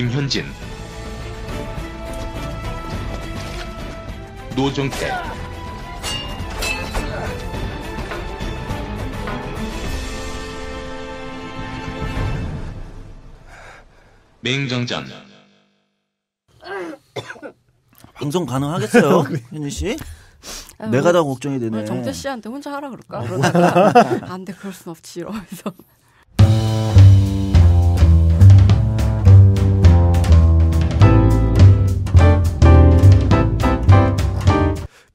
김현진 노정태 맹장전 방송 가능하겠어요, 네. 현진 씨? 내가 다 걱정이 되네. 정태 씨한테 혼자 하라 그럴까? 어. 안 돼, 그럴 순 없지 이러면서.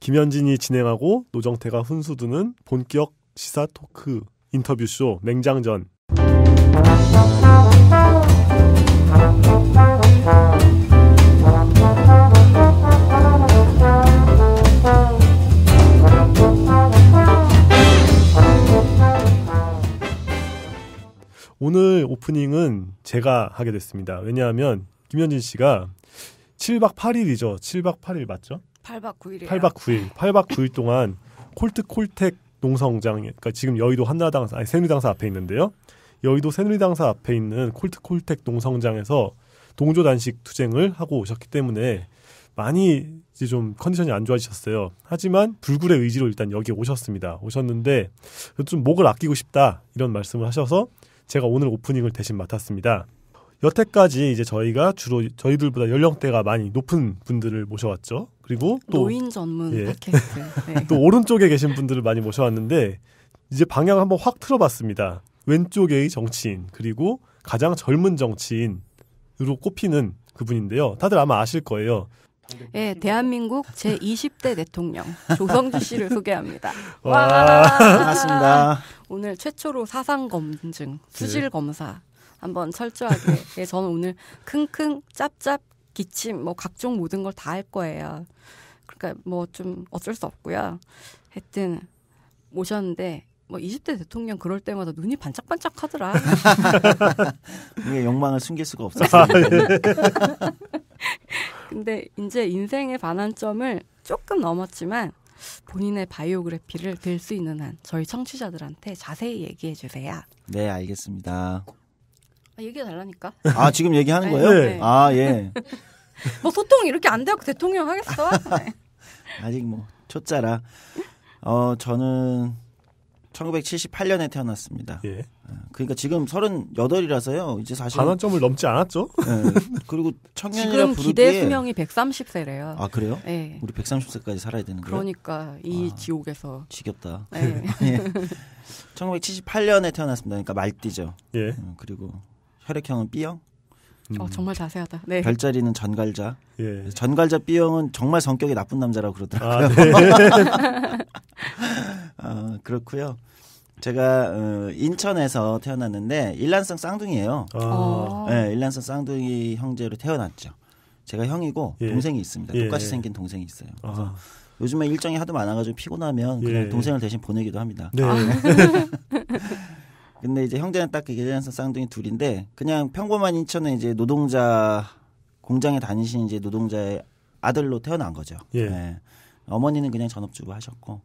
김현진이 진행하고 노정태가 훈수두는 본격 시사 토크 인터뷰쇼 냉장전. 오늘 오프닝은 제가 하게 됐습니다. 왜냐하면 김현진 씨가 7박 8일이죠. 7박 8일 맞죠? 8박 9일이요 8박 9일. 8박 9일 동안 콜트콜텍 농성장 그러니까 지금 여의도 한나당 아니 새누리당사 앞에 있는데요. 여의도 새누리당사 앞에 있는 콜트콜텍 농성장에서 동조 단식 투쟁을 하고 오셨기 때문에 많이 이제 좀 컨디션이 안 좋아지셨어요. 하지만 불굴의 의지로 일단 여기 오셨습니다. 오셨는데 좀 목을 아끼고 싶다 이런 말씀을 하셔서 제가 오늘 오프닝을 대신 맡았습니다. 여태까지 이제 저희가 주로 저희들보다 연령대가 많이 높은 분들을 모셔왔죠. 그리고 또 노인 전문 예. 팟캐스트. 네. 또 오른쪽에 계신 분들을 많이 모셔왔는데 이제 방향을 한번 확 틀어봤습니다. 왼쪽의 정치인 그리고 가장 젊은 정치인으로 꼽히는 그분인데요. 다들 아마 아실 거예요. 예, 대한민국 제 20대 대통령 조성주 씨를 소개합니다. 와, 반갑습니다. 오늘 최초로 사상 검증 수질 검사 한번 철저하게. 예, 저는 오늘 킁킁, 짭짭, 기침, 뭐 각종 모든 걸 다 할 거예요. 그러니까 뭐 좀 어쩔 수 없고요. 하여튼 오셨는데뭐 20대 대통령 그럴 때마다 눈이 반짝반짝 하더라. 이게 욕망을 숨길 수가 없었어요. 근데 이제 인생의 반환점을 조금 넘었지만 본인의 바이오그래피를 들 수 있는 한 저희 청취자들한테 자세히 얘기해 주세요. 네, 알겠습니다. 아, 얘기해 달라니까. 아 지금 얘기하는 네. 거예요? 네. 아 예. 뭐 소통 이렇게 안 되고 대통령 하겠어? 아직 뭐 초짜라. 어 저는 1978년에 태어났습니다. 예. 어, 그러니까 지금 38이라서요. 이제 사실 반환점을 넘지 않았죠. 네. 그리고 청년이 지금 기대 수명이 130세래요. 아 그래요? 네. 우리 130세까지 살아야 되는 거예요? 그러니까 이 아, 지옥에서 지겹다. 네. 1978년에 예. 태어났습니다. 그러니까 말띠죠. 예. 어, 그리고 혈액형은 B형. 음. 어, 정말 자세하다. 네. 별자리는 전갈자. 예. 전갈자 B형은 정말 성격이 나쁜 남자라고 그러더라고요. 아, 네. 어, 그렇고요. 제가 어, 인천에서 태어났는데 일란성 쌍둥이에요. 아. 어. 네, 일란성 쌍둥이 형제로 태어났죠. 제가 형이고 예. 동생이 있습니다. 예. 똑같이 예. 생긴 동생이 있어요. 아. 그래서 아. 요즘에 일정이 하도 많아가지고 피곤하면 그냥 예. 예. 동생을 대신 보내기도 합니다. 네. 근데 이제 형제는 딱 계좌연산 쌍둥이 둘인데 그냥 평범한 인천에 이제 노동자 공장에 다니신 이제 노동자의 아들로 태어난 거죠. 예. 네. 어머니는 그냥 전업주부 하셨고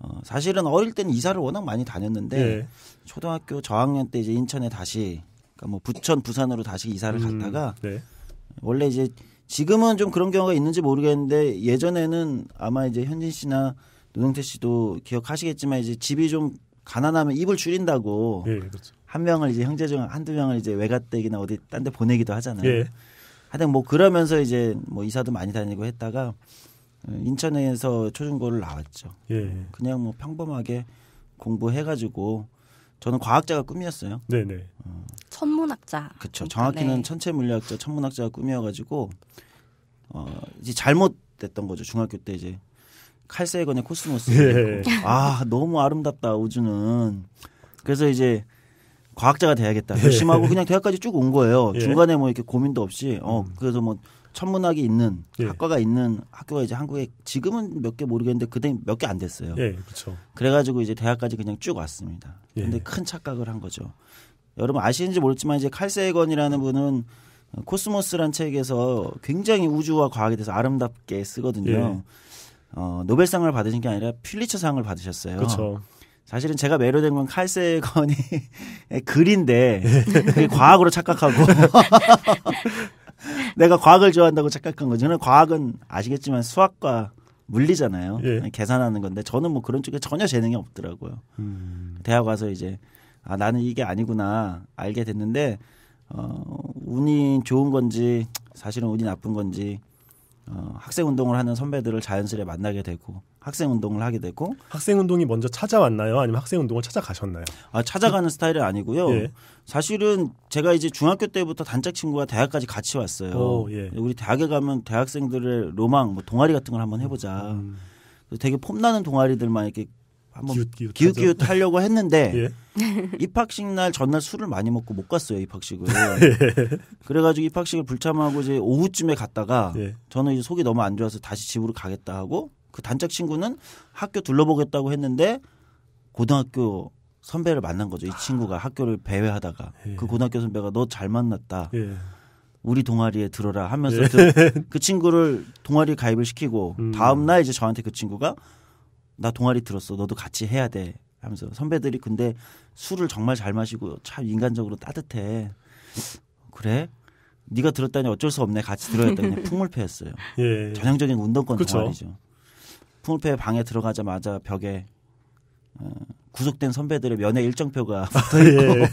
어, 사실은 어릴 때는 이사를 워낙 많이 다녔는데 예. 초등학교 저학년 때 이제 인천에 다시 그러니까 뭐 부천 부산으로 다시 이사를 음, 갔다가 네. 원래 이제 지금은 좀 그런 경우가 있는지 모르겠는데 예전에는 아마 이제 현진 씨나 노동태 씨도 기억하시겠지만 이제 집이 좀 가난하면 입을 줄인다고 예, 그렇죠. 한 명을 이제 형제 중 한 두 명을 이제 외갓댁이나 어디 딴 데 보내기도 하잖아요. 예. 하여튼 뭐 그러면서 이제 뭐 이사도 많이 다니고 했다가 어, 인천에서 초중고를 나왔죠. 예. 그냥 뭐 평범하게 공부해가지고 저는 과학자가 꿈이었어요. 네네. 어. 천문학자. 그렇죠. 정확히는 네. 천체 물리학자, 천문학자가 꿈이어가지고 어 이제 잘못됐던 거죠. 중학교 때 이제 칼세이건의 코스모스. 예. 아 너무 아름답다 우주는. 그래서 이제 과학자가 돼야겠다 열심하고 예. 히 그냥 대학까지 쭉 온 거예요. 예. 중간에 뭐 이렇게 고민도 없이 어 음. 그래서 뭐 천문학이 있는 예. 학과가 있는 학교가 이제 한국에 지금은 몇 개 모르겠는데 그때 몇 개 안 됐어요. 예, 그렇죠. 그래가지고 이제 대학까지 그냥 쭉 왔습니다. 예. 근데 큰 착각을 한 거죠. 여러분 아시는지 모르지만 이제 칼세이건이라는 분은 코스모스란 책에서 굉장히 우주와 과학에 대해서 아름답게 쓰거든요. 예. 어, 노벨상을 받으신 게 아니라 퓰리처상을 받으셨어요. 그쵸. 사실은 제가 매료된 건 칼세건이 글인데 그게 과학으로 착각하고 내가 과학을 좋아한다고 착각한 거죠. 저는 과학은 아시겠지만 수학과 물리잖아요. 예. 계산하는 건데 저는 뭐 그런 쪽에 전혀 재능이 없더라고요. 음. 대학 와서 이제 아 나는 이게 아니구나 알게 됐는데 어 운이 좋은 건지 사실은 운이 나쁜 건지 어, 학생 운동을 하는 선배들을 자연스레 만나게 되고 학생 운동을 하게 되고 학생 운동이 먼저 찾아왔나요? 아니면 학생 운동을 찾아가셨나요? 아, 찾아가는 스타일은 아니고요. 예. 사실은 제가 이제 중학교 때부터 단짝 친구가 대학까지 같이 왔어요. 오, 예. 우리 대학에 가면 대학생들의 로망, 뭐 동아리 같은 걸 한번 해보자. 음. 되게 폼나는 동아리들만 이렇게 한번 기웃기웃 기웃기웃 하려고 했는데 예. 입학식 날 전날 술을 많이 먹고 못 갔어요 입학식을 예. 그래가지고 입학식을 불참하고 이제 오후쯤에 갔다가 예. 저는 이제 속이 너무 안 좋아서 다시 집으로 가겠다 하고 그 단짝 친구는 학교 둘러보겠다고 했는데 고등학교 선배를 만난 거죠 이 친구가 학교를 배회하다가 예. 그 고등학교 선배가 너 잘 만났다 예. 우리 동아리에 들어라 하면서 그, 그, 친구를 동아리 가입을 시키고 음. 다음 날 이제 저한테 그 친구가 나 동아리 들었어. 너도 같이 해야 돼. 하면서 선배들이 근데 술을 정말 잘 마시고 참 인간적으로 따뜻해. 그래? 네가 들었다니 어쩔 수 없네. 같이 들어야 했다니 풍물패였어요. 예. 전형적인 운동권 그쵸. 동아리죠. 풍물패 방에 들어가자마자 벽에 어, 구속된 선배들의 면회 일정표가 붙어 있고 예.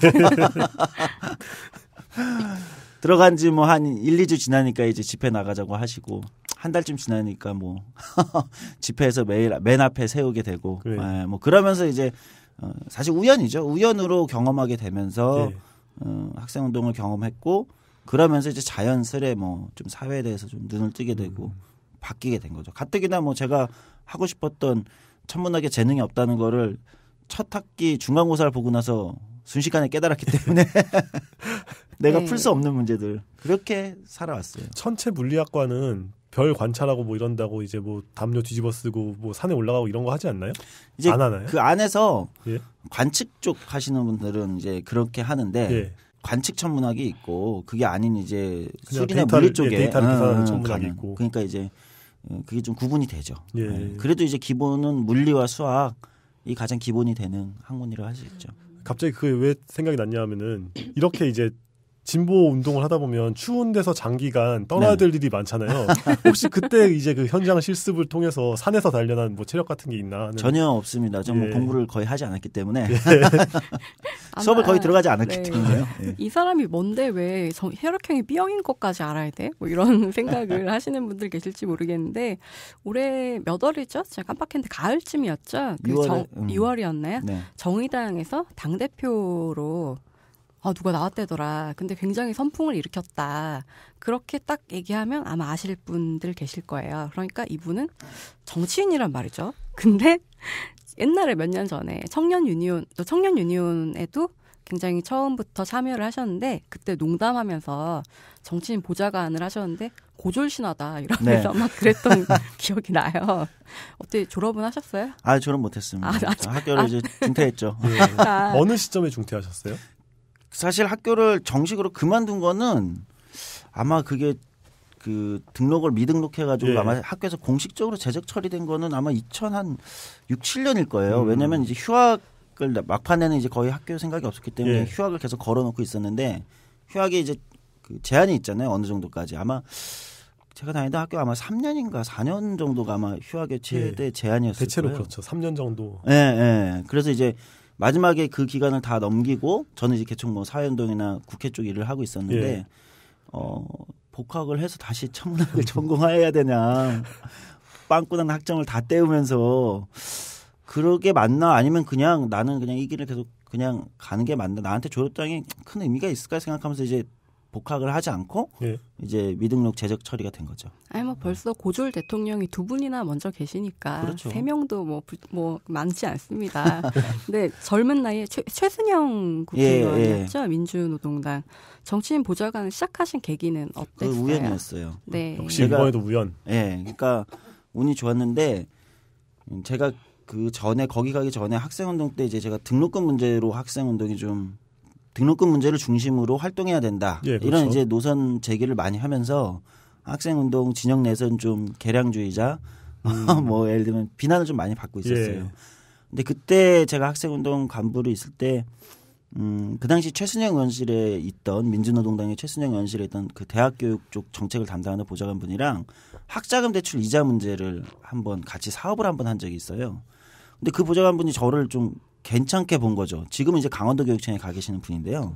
들어간 지 뭐 한 1, 2주 지나니까 이제 집회 나가자고 하시고 한 달쯤 지나니까 뭐 집회에서 매일 맨 앞에 세우게 되고 그래. 예, 뭐 그러면서 이제 어, 사실 우연이죠. 우연으로 경험하게 되면서 네. 어, 학생 운동을 경험했고 그러면서 이제 자연스레 뭐 좀 사회에 대해서 좀 눈을 뜨게 되고 음. 바뀌게 된 거죠. 가뜩이나 뭐 제가 하고 싶었던 천문학에 재능이 없다는 거를 첫 학기 중간고사를 보고 나서 순식간에 깨달았기 때문에 내가 네. 풀수 없는 문제들 그렇게 살아왔어요. 천체 물리학과는 별 관찰하고 뭐 이런다고 이제 뭐 담요 뒤집어 쓰고 뭐 산에 올라가고 이런 거 하지 않나요? 이제 안 하나요? 그 안에서 예? 관측 쪽 하시는 분들은 이제 그렇게 하는데 예. 관측 천문학이 있고 그게 아닌 이제 수리나 물리 예, 쪽에 예, 데이터를 음, 천문학이 가는 있고 그러니까 이제 어, 그게 좀 구분이 되죠. 예. 네. 예. 그래도 이제 기본은 물리와 수학이 가장 기본이 되는 학문이라고 할수 있죠. 갑자기 그게 왜 생각이 났냐 하면은 이렇게 이제 진보 운동을 하다 보면 추운 데서 장기간 떠나야 될 네. 일이 많잖아요. 혹시 그때 이제 그 현장 실습을 통해서 산에서 단련한 뭐 체력 같은 게 있나? 전혀 없습니다. 저는 뭐 예. 뭐 공부를 거의 하지 않았기 때문에 예. 수업을 거의 들어가지 않았기 네. 때문에요. 예. 이 사람이 뭔데 왜 혈액형이 B형인 것까지 알아야 돼? 뭐 이런 생각을 하시는 분들 계실지 모르겠는데 올해 몇 월이죠? 제가 깜빡했는데 가을쯤이었죠. 그 6월, 정, 음. 6월이었나요? 네. 정의당에서 당 대표로 아, 누가 나왔대더라. 근데 굉장히 선풍을 일으켰다. 그렇게 딱 얘기하면 아마 아실 분들 계실 거예요. 그러니까 이분은 정치인이란 말이죠. 근데 옛날에 몇 년 전에 청년 유니온, 또 청년 유니온에도 굉장히 처음부터 참여를 하셨는데 그때 농담하면서 정치인 보좌관을 하셨는데 고졸신하다 이러면서 네. 막 그랬던 기억이 나요. 어떻게 졸업은 하셨어요? 아 졸업 못했습니다. 아, 아, 학교를 아, 이제 중퇴했죠. 네. 어느 시점에 중퇴하셨어요? 사실 학교를 정식으로 그만둔 거는 아마 그게 그 등록을 미등록해가지고 예. 아마 학교에서 공식적으로 제적 처리된 거는 아마 2006, 0한 7년일 거예요. 음. 왜냐면 이제 휴학을 막판에는 이제 거의 학교 생각이 없었기 때문에 예. 휴학을 계속 걸어놓고 있었는데 휴학에 이제 그 제한이 있잖아요. 어느 정도까지 아마 제가 다니다 학교 아마 3년인가 4년 정도가 아마 휴학의 최대 예. 제한이었을 대체로 거예요. 그렇죠. 3년 정도. 예, 예. 그래서 이제 마지막에 그 기간을 다 넘기고 저는 이제 개척 뭐 사회운동이나 국회 쪽 일을 하고 있었는데 예. 어 복학을 해서 다시 천문학을 전공해야 되냐 빵꾸난 학점을 다 때우면서 그러게 맞나 아니면 그냥 나는 그냥 이 길을 계속 그냥 가는 게 맞나 나한테 졸업장이 큰 의미가 있을까 생각하면서 이제 복학을 하지 않고 예. 이제 미등록 제적 처리가 된 거죠. 아니 뭐 벌써 고졸 대통령이 두 분이나 먼저 계시니까 그렇죠. 세 명도 뭐, 부, 뭐 많지 않습니다. 근데 젊은 나이에 최, 최순영 국회의원이었죠 예, 예. 민주노동당 정치인 보좌관 시작하신 계기는 그 어땠어요? 그 우연이었어요. 네. 역시 이번에도 우연. 예, 그러니까 운이 좋았는데 제가 그 전에 거기 가기 전에 학생운동 때 이제 제가 등록금 문제로 학생운동이 좀 등록금 문제를 중심으로 활동해야 된다. 예, 그렇죠. 이런 이제 노선 제기를 많이 하면서 학생 운동 진영 내선 좀 개량주의자 음. 뭐 예를 들면 비난을 좀 많이 받고 있었어요. 예. 근데 그때 제가 학생 운동 간부로 있을 때 음, 그 당시 최순영 의원실에 있던 민주노동당의 최순영 의원실에 있던 그 대학교육 쪽 정책을 담당하는 보좌관분이랑 학자금 대출 이자 문제를 한번 같이 사업을 한번 한 적이 있어요. 근데 그 보좌관분이 저를 좀 괜찮게 본 거죠. 지금은 이제 강원도 교육청에 가 계시는 분인데요.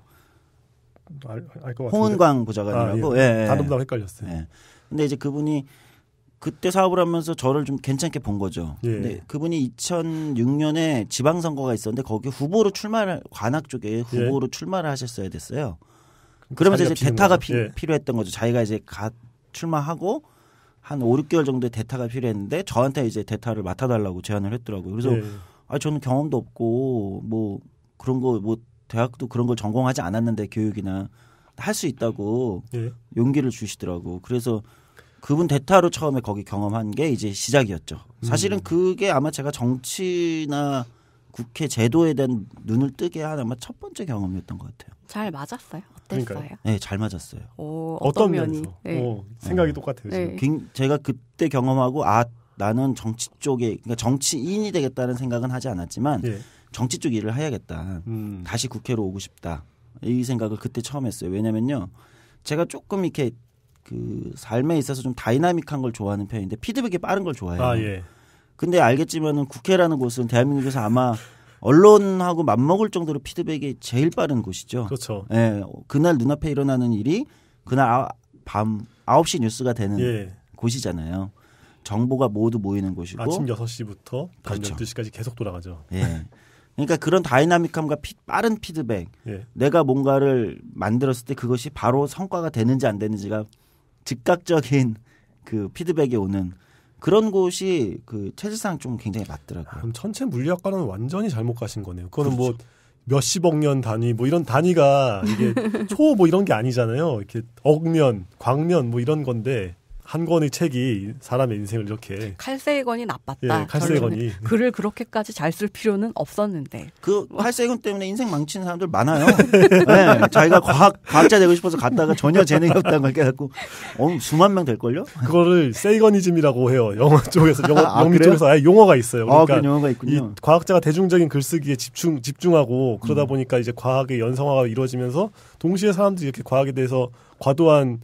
알, 알 홍은광 보좌관이라고. 아, 예. 예. 단음당 예. 헷갈렸어요. 예. 근데 이제 그분이 그때 사업을 하면서 저를 좀 괜찮게 본 거죠. 예. 근데 그분이 2006년에 지방선거가 있었는데 거기 후보로 출마를 관악 쪽에 예. 후보로 예. 출마를 하셨어야 됐어요. 그러면서 이제 대타가 피, 예. 필요했던 거죠. 자기가 이제 갓 출마하고 한 5, 6개월 정도의 대타가 필요했는데 저한테 이제 대타를 맡아달라고 제안을 했더라고요. 그래서 예. 아 저는 경험도 없고 뭐 그런 거 뭐 대학도 그런 걸 전공하지 않았는데 교육이나 할 수 있다고 네. 용기를 주시더라고. 그래서 그분 대타로 처음에 거기 경험한 게 이제 시작이었죠. 사실은 음. 그게 아마 제가 정치나 국회 제도에 대한 눈을 뜨게 한 아마 첫 번째 경험이었던 것 같아요. 잘 맞았어요. 어땠어요? 네, 잘 맞았어요. 오, 어떤, 어떤 면이? 네. 오, 어, 생각이 네. 똑같아요. 네. 제가 그때 경험하고 아 나는 정치 쪽에 그러니까 정치인이 되겠다는 생각은 하지 않았지만 네. 정치 쪽 일을 해야겠다. 음. 다시 국회로 오고 싶다. 이 생각을 그때 처음 했어요. 왜냐면요. 제가 조금 이렇게 그 삶에 있어서 좀 다이나믹한 걸 좋아하는 편인데 피드백이 빠른 걸 좋아해요. 아, 예. 근데 알겠지만은 국회라는 곳은 대한민국에서 아마 언론하고 맞먹을 정도로 피드백이 제일 빠른 곳이죠. 그렇죠. 예. 그날 눈앞에 일어나는 일이 그날 아, 밤 9시 뉴스가 되는 예. 곳이잖아요. 정보가 모두 모이는 곳이고 아침 6시부터 밤 그렇죠. 12시까지 계속 돌아가죠. 예. 그러니까 그런 다이나믹함과 피, 빠른 피드백. 예. 내가 뭔가를 만들었을 때 그것이 바로 성과가 되는지 안 되는지가 즉각적인 그 피드백이 오는 그런 곳이 그 체질상 좀 굉장히 맞더라고요. 그럼 천체 물리학과는 완전히 잘못 가신 거네요. 그거는 뭐 그렇죠. 뭐 몇십억 년 단위 뭐 이런 단위가 이게 초 뭐 이런 게 아니잖아요. 이렇게 억면광면뭐 이런 건데 한 권의 책이 사람의 인생을 이렇게 칼세이건이 나빴다. 예, 칼세이건이 글을 그렇게까지 잘 쓸 필요는 없었는데 그 뭐. 칼세이건 때문에 인생 망친 사람들 많아요. 네, 자기가 과학 과학자 되고 싶어서 갔다가 전혀 재능이 없다는 걸 깨닫고 어, 수만 명 될 걸요? 그거를 세이건이즘이라고 해요. 영어 쪽에서 영어 아, 아 영리 그래요? 쪽에서 아예 용어가 있어요. 아, 그러니까 아, 용어가 있군요. 과학자가 대중적인 글쓰기에 집중 집중하고 그러다 음. 보니까 이제 과학의 연성화가 이루어지면서 동시에 사람들이 이렇게 과학에 대해서 과도한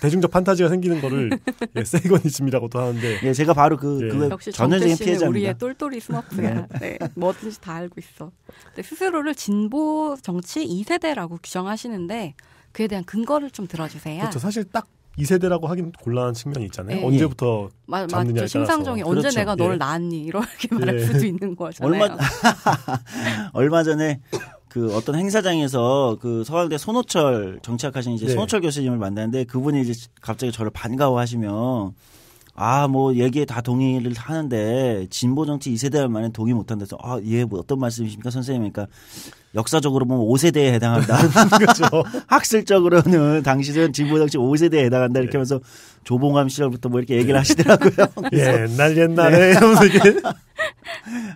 대중, 적 판타지가 생기는 거를 예, 세이건이즘이라고도 하는데 예, 제가 바로 그 예. 그거 전형적인 피해자입니다. 우리의 똘똘이 스마프야 네. 네. 뭐든지 다 알고 있어. 근데 스스로를 진보 정치 2세대라고 규정하시는데 그에 대한 근거를 좀 들어주세요. 그렇죠. 사실 딱 2세대라고 하긴 곤란한 측면이 있잖아요. 예. 예. 언제부터 마, 잡느냐에 맞죠. 심상정이 언제 그렇죠. 내가 예. 너를 낳았니 이렇게 말할 예. 수도 있는 거잖아요. 얼마 얼마 전에 그 어떤 행사장에서 그 서강대 손호철 정치학하신 이제 네. 손호철 교수님을 만났는데 그분이 이제 갑자기 저를 반가워하시면 아, 뭐, 얘기에 다 동의를 하는데, 진보정치 2세대만에 동의 못 한다서, 아, 예, 뭐, 어떤 말씀이십니까, 선생님? 그러니까, 역사적으로 보면 5세대에 해당한다. 그렇죠. 학술적으로는 당시는 진보정치 5세대에 해당한다. 이렇게 예. 하면서 조봉암 시절부터 뭐 이렇게 얘기를 하시더라고요. 예, 옛날 옛날에 네. 이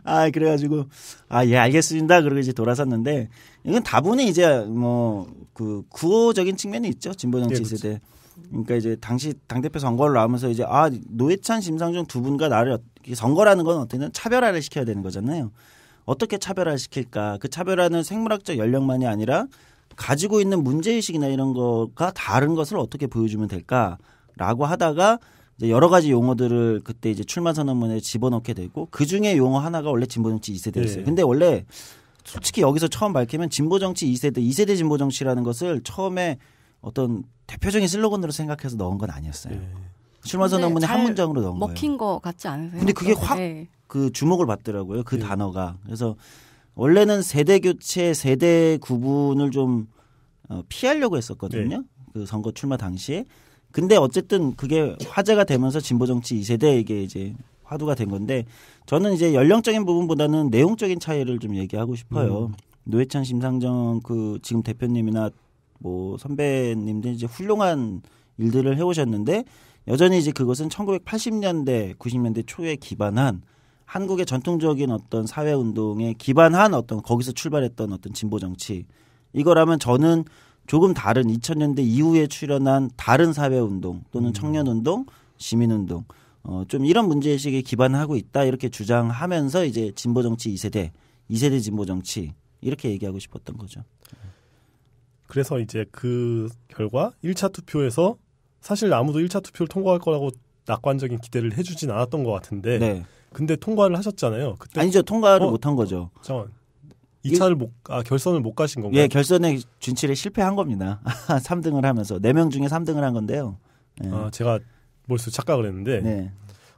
아, 그래가지고, 아, 예, 알겠습니다. 그러고 이제 돌아섰는데, 이건 다분히 이제 뭐, 그, 구호적인 측면이 있죠. 진보정치 예, 그렇죠. 세대. 그러니까 이제 당시 당 대표 선거를 나오면서 이제 아 노회찬 심상정 두 분과 나를 선거라는 건 어떻게든 차별화를 시켜야 되는 거잖아요. 어떻게 차별화를 시킬까? 그 차별화는 생물학적 연령만이 아니라 가지고 있는 문제 의식이나 이런 거가 다른 것을 어떻게 보여주면 될까라고 하다가 이제 여러 가지 용어들을 그때 이제 출마 선언문에 집어넣게 되고 그 중에 용어 하나가 원래 진보 정치 2세대였어요. 예. 네. 근데 원래 솔직히 여기서 처음 밝히면 진보 정치 2세대, 2세대 진보 정치라는 것을 처음에 어떤 대표적인 슬로건으로 생각해서 넣은 건 아니었어요. 네. 출마 선언문에 한 문장으로 넣은 거예요. 먹힌 거 같지 않으세요? 근데 그게 확그 네. 주목을 받더라고요. 그 네. 단어가. 그래서 원래는 세대 교체, 세대 구분을 좀 어, 피하려고 했었거든요. 네. 그 선거 출마 당시에. 근데 어쨌든 그게 화제가 되면서 진보 정치 2세대에게 이제 화두가 된 건데 저는 이제 연령적인 부분보다는 내용적인 차이를 좀 얘기하고 싶어요. 음. 노회찬 심상정 그 지금 대표님이나 뭐 선배님들 이제 훌륭한 일들을 해오셨는데 여전히 이제 그것은 1980년대 90년대 초에 기반한 한국의 전통적인 어떤 사회 운동에 기반한 어떤 거기서 출발했던 어떤 진보 정치 이거라면 저는 조금 다른 2000년대 이후에 출연한 다른 사회 운동 또는 음. 청년 운동, 시민 운동 어, 좀 이런 문제의식에 기반하고 있다 이렇게 주장하면서 이제 진보 정치 2세대, 2세대 진보 정치 이렇게 얘기하고 싶었던 거죠. 그래서 이제 그 결과 1차 투표에서 사실 아무도 1차 투표를 통과할 거라고 낙관적인 기대를 해주진 않았던 것 같은데 네. 근데 통과를 하셨잖아요. 그때 아니죠 통과를 어, 못한 거죠. 전 2차를 일... 못, 아, 결선을 못 가신 건가요? 예, 결선에 진출에 실패한 겁니다. 3등을 하면서 4명 중에 3등을 한 건데요. 네. 아, 제가 뭘써 착각을 했는데 네.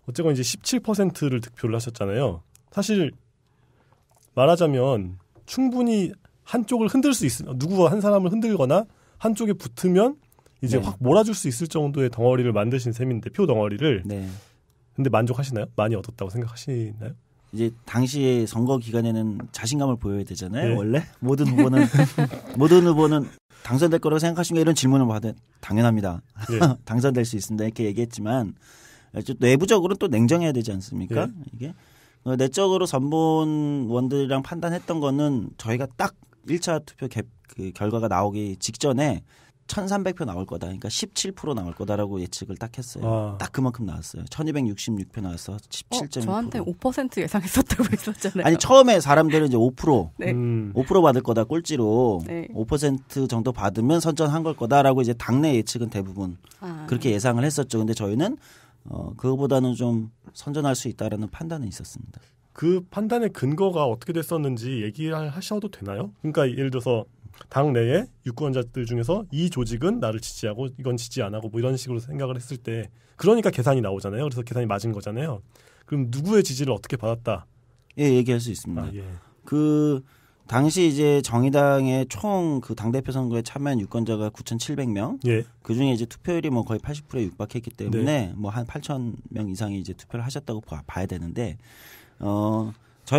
어쨌건 이제 17%를 득표를 하셨잖아요. 사실 말하자면 충분히 한쪽을 흔들 수 있으면 누구 와한 사람을 흔들거나 한쪽에 붙으면 이제 네. 확 몰아줄 수 있을 정도의 덩어리를 만드신 셈인데 표 덩어리를 네. 근데 만족하시나요? 많이 얻었다고 생각하시나요? 이제 당시에 선거 기간에는 자신감을 보여야 되잖아요. 네. 원래 모든 후보는 모든 후보는 당선될 거라고 생각하신가 이런 질문을 받은 당연합니다. 네. 당선될 수 있습니다 이렇게 얘기했지만 내부적으로또 냉정해야 되지 않습니까? 네. 이게 어, 내적으로 전본원들이랑 판단했던 거는 저희가 딱 1차 투표 개, 그 결과가 나오기 직전에 1300표 나올 거다. 그러니까 17% 나올 거다라고 예측을 딱 했어요. 아. 딱 그만큼 나왔어요. 1266표 나와서 17.6%. 어, 저한테 5% 예상했었다고 했었잖아요. 아니, 처음에 사람들은 이제 5% 네. 5% 음. 받을 거다 꼴찌로 네. 5% 정도 받으면 선전한 걸 거다라고 이제 당내 예측은 대부분 아. 그렇게 예상을 했었죠. 근데 저희는 어, 그거보다는 좀 선전할 수 있다라는 판단은 있었습니다. 그 판단의 근거가 어떻게 됐었는지 얘기하셔도 되나요? 그러니까 예를 들어서 당 내에 유권자들 중에서 이 조직은 나를 지지하고 이건 지지 안 하고 뭐 이런 식으로 생각을 했을 때 그러니까 계산이 나오잖아요. 그래서 계산이 맞은 거잖아요. 그럼 누구의 지지를 어떻게 받았다? 예, 얘기할 수 있습니다. 아, 예. 그 당시 이제 정의당의 총 그 당대표 선거에 참여한 유권자가 9,700명. 예. 그 중에 이제 투표율이 뭐 거의 80%에 육박했기 때문에 네. 뭐한 8,000명 이상이 이제 투표를 하셨다고 봐, 봐야 되는데 어,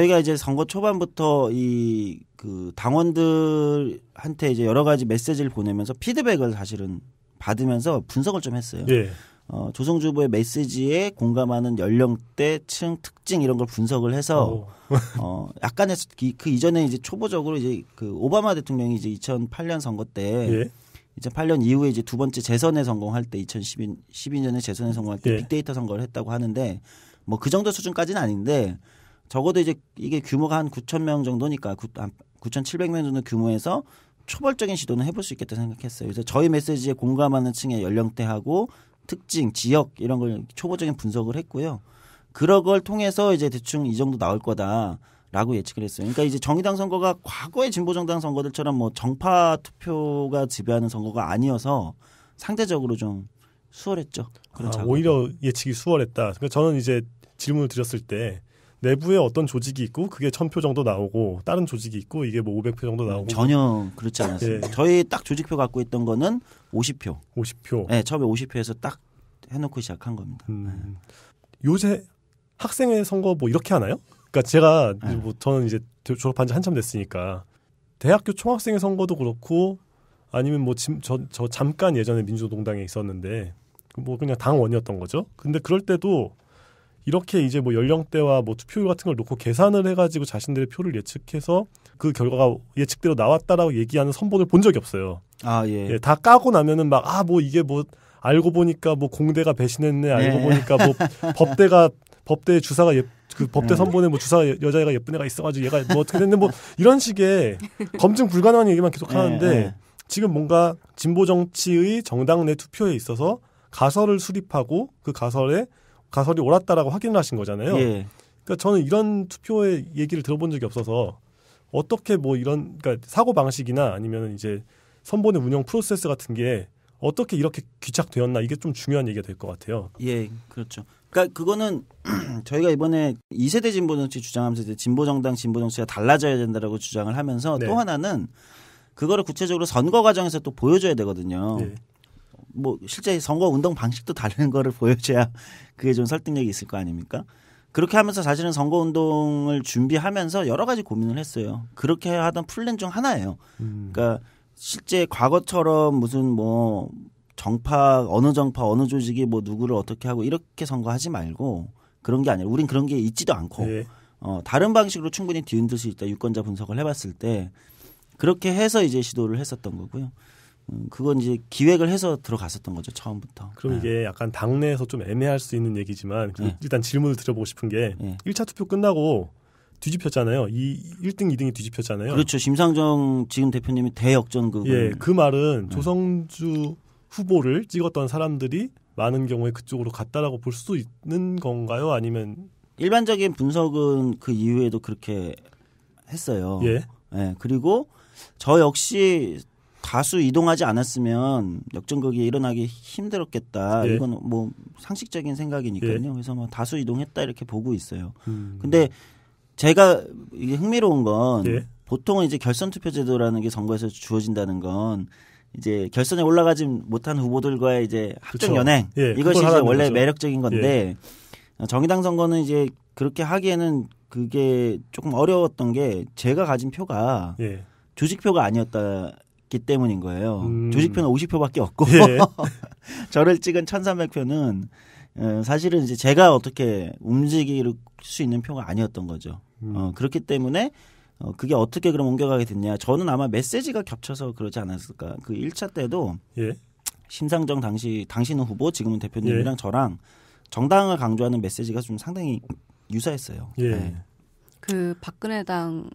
저희가 이제 선거 초반부터 이 그 당원들한테 이제 여러 가지 메시지를 보내면서 피드백을 사실은 받으면서 분석을 좀 했어요. 예. 어, 조성주 부의 메시지에 공감하는 연령대, 층, 특징 이런 걸 분석을 해서 어, 어 약간의 그 이전에 이제 초보적으로 이제 그 오바마 대통령이 이제 2008년 선거 때 예. 2008년 이후에 이제 두 번째 재선에 성공할 때 2012, 12년에 재선에 성공할 때 예. 빅데이터 선거를 했다고 하는데 뭐 그 정도 수준까지는 아닌데 적어도 이제 이게 규모가 한 9천 명 정도니까 9, 7 0 0명 정도 규모에서 초벌적인 시도는 해볼 수 있겠다 생각했어요. 그래서 저희 메시지에 공감하는 층의 연령대하고 특징, 지역 이런 걸 초보적인 분석을 했고요. 그런 걸 통해서 이제 대충 이 정도 나올 거다. 라고 예측을 했어요. 그러니까 이제 정의당 선거가 과거의 진보정당 선거들처럼 뭐 정파 투표가 지배하는 선거가 아니어서 상대적으로 좀 수월했죠. 그런 아, 오히려 예측이 수월했다. 그러니까 저는 이제 질문을 드렸을 때 내부에 어떤 조직이 있고 그게 천표 정도 나오고 다른 조직이 있고 이게 뭐 오백 표 정도 나오고 전혀 그렇지 않았습니다. 예. 저희 딱 조직표 갖고 있던 거는 오십 표 오십 표 네, 처음에 오십 표에서딱 해놓고 시작한 겁니다. 음. 네. 요새 학생회 선거 뭐 이렇게 하나요? 그러니까 제가 네. 뭐 저는 이제 졸업한 지 한참 됐으니까 대학교 총학생회 선거도 그렇고 아니면 뭐저 저 잠깐 예전에 민주노동당에 있었는데 뭐 그냥 당원이었던 거죠. 근데 그럴 때도 이렇게 이제 뭐 연령대와 뭐 투표율 같은 걸 놓고 계산을 해가지고 자신들의 표를 예측해서 그 결과가 예측대로 나왔다라고 얘기하는 선본을 본 적이 없어요. 아 예. 예다 까고 나면은 막 아 뭐 이게 뭐 알고 보니까 뭐 공대가 배신했네 알고 예. 보니까 뭐 법대가 법대 주사가 예, 그 법대 네. 선본에 뭐 주사 여자애가 예쁜 애가 있어가지고 얘가 뭐 어떻게 됐는데 뭐 이런 식의 검증 불가능한 얘기만 계속 네, 하는데 지금 뭔가 진보 정치의 정당 내 투표에 있어서 가설을 수립하고 그 가설에 가설이 옳았다라고 확인을 하신 거잖아요. 예. 그러니까 저는 이런 투표의 얘기를 들어본 적이 없어서 어떻게 뭐 이런 그러니까 사고 방식이나 아니면 이제 선본의 운영 프로세스 같은 게 어떻게 이렇게 귀착되었나 이게 좀 중요한 얘기가 될 것 같아요. 예, 그렇죠. 그러니까 그거는 저희가 이번에 2세대 진보 정치 주장하면서 진보 정당 진보 정치가 달라져야 된다라고 주장을 하면서 네. 또 하나는 그거를 구체적으로 선거 과정에서 또 보여줘야 되거든요. 네. 뭐 실제 선거 운동 방식도 다른 거를 보여줘야 그게 좀 설득력이 있을 거 아닙니까? 그렇게 하면서 사실은 선거 운동을 준비하면서 여러 가지 고민을 했어요. 그렇게 하던 플랜 중 하나예요. 음. 그러니까 실제 과거처럼 무슨 뭐 정파 어느 정파 어느 조직이 뭐 누구를 어떻게 하고 이렇게 선거하지 말고 그런 게 아니라 우린 그런 게 있지도 않고 네. 어, 다른 방식으로 충분히 뒤흔들 수 있다 유권자 분석을 해봤을 때 그렇게 해서 이제 시도를 했었던 거고요. 음, 그건 이제 기획을 해서 들어갔었던 거죠 처음부터. 그럼 네. 이게 약간 당내에서 좀 애매할 수 있는 얘기지만 네. 일단 질문을 드려보고 싶은 게 네. 1차 투표 끝나고 뒤집혔잖아요. 이 1등, 2등이 뒤집혔잖아요. 그렇죠. 심상정 지금 대표님이 대역전극. 예, 그 말은 네. 조성주 후보를 찍었던 사람들이 많은 경우에 그쪽으로 갔다라고 볼 수 있는 건가요? 아니면 일반적인 분석은 그 이후에도 그렇게 했어요. 예. 예. 그리고 저 역시 다수 이동하지 않았으면 역전극이 일어나기 힘들었겠다. 예. 이건 뭐 상식적인 생각이니까요. 예. 그래서 뭐 다수 이동했다 이렇게 보고 있어요. 음. 근데 제가 이게 흥미로운 건 예. 보통은 이제 결선 투표 제도라는 게 선거에서 주어진다는 건 이제 결선에 올라가지 못한 후보들과의 이제 합정 연행 예, 이것이 이제 원래 거죠. 매력적인 건데 예. 어, 정의당 선거는 이제 그렇게 하기에는 그게 조금 어려웠던 게 제가 가진 표가 예. 조직표가 아니었다 없기 때문인 거예요. 음. 조직표는 50표밖에 없고 예. 저를 찍은 1,300표는 어, 사실은 이제 제가 어떻게 움직일 수 있는 표가 아니었던 거죠. 음. 어, 그렇기 때문에 어, 그게 어떻게 그럼 옮겨가게 됐냐. 저는 아마 메시지가 겹쳐서 그러지 않았을까. 그 1차 때도 예. 심상정 당시 당신은 후보 지금은 대표님이랑 예. 저랑 정당을 강조하는 메시지가 좀 상당히 유사했어요. 예. 네. 그 박근혜 당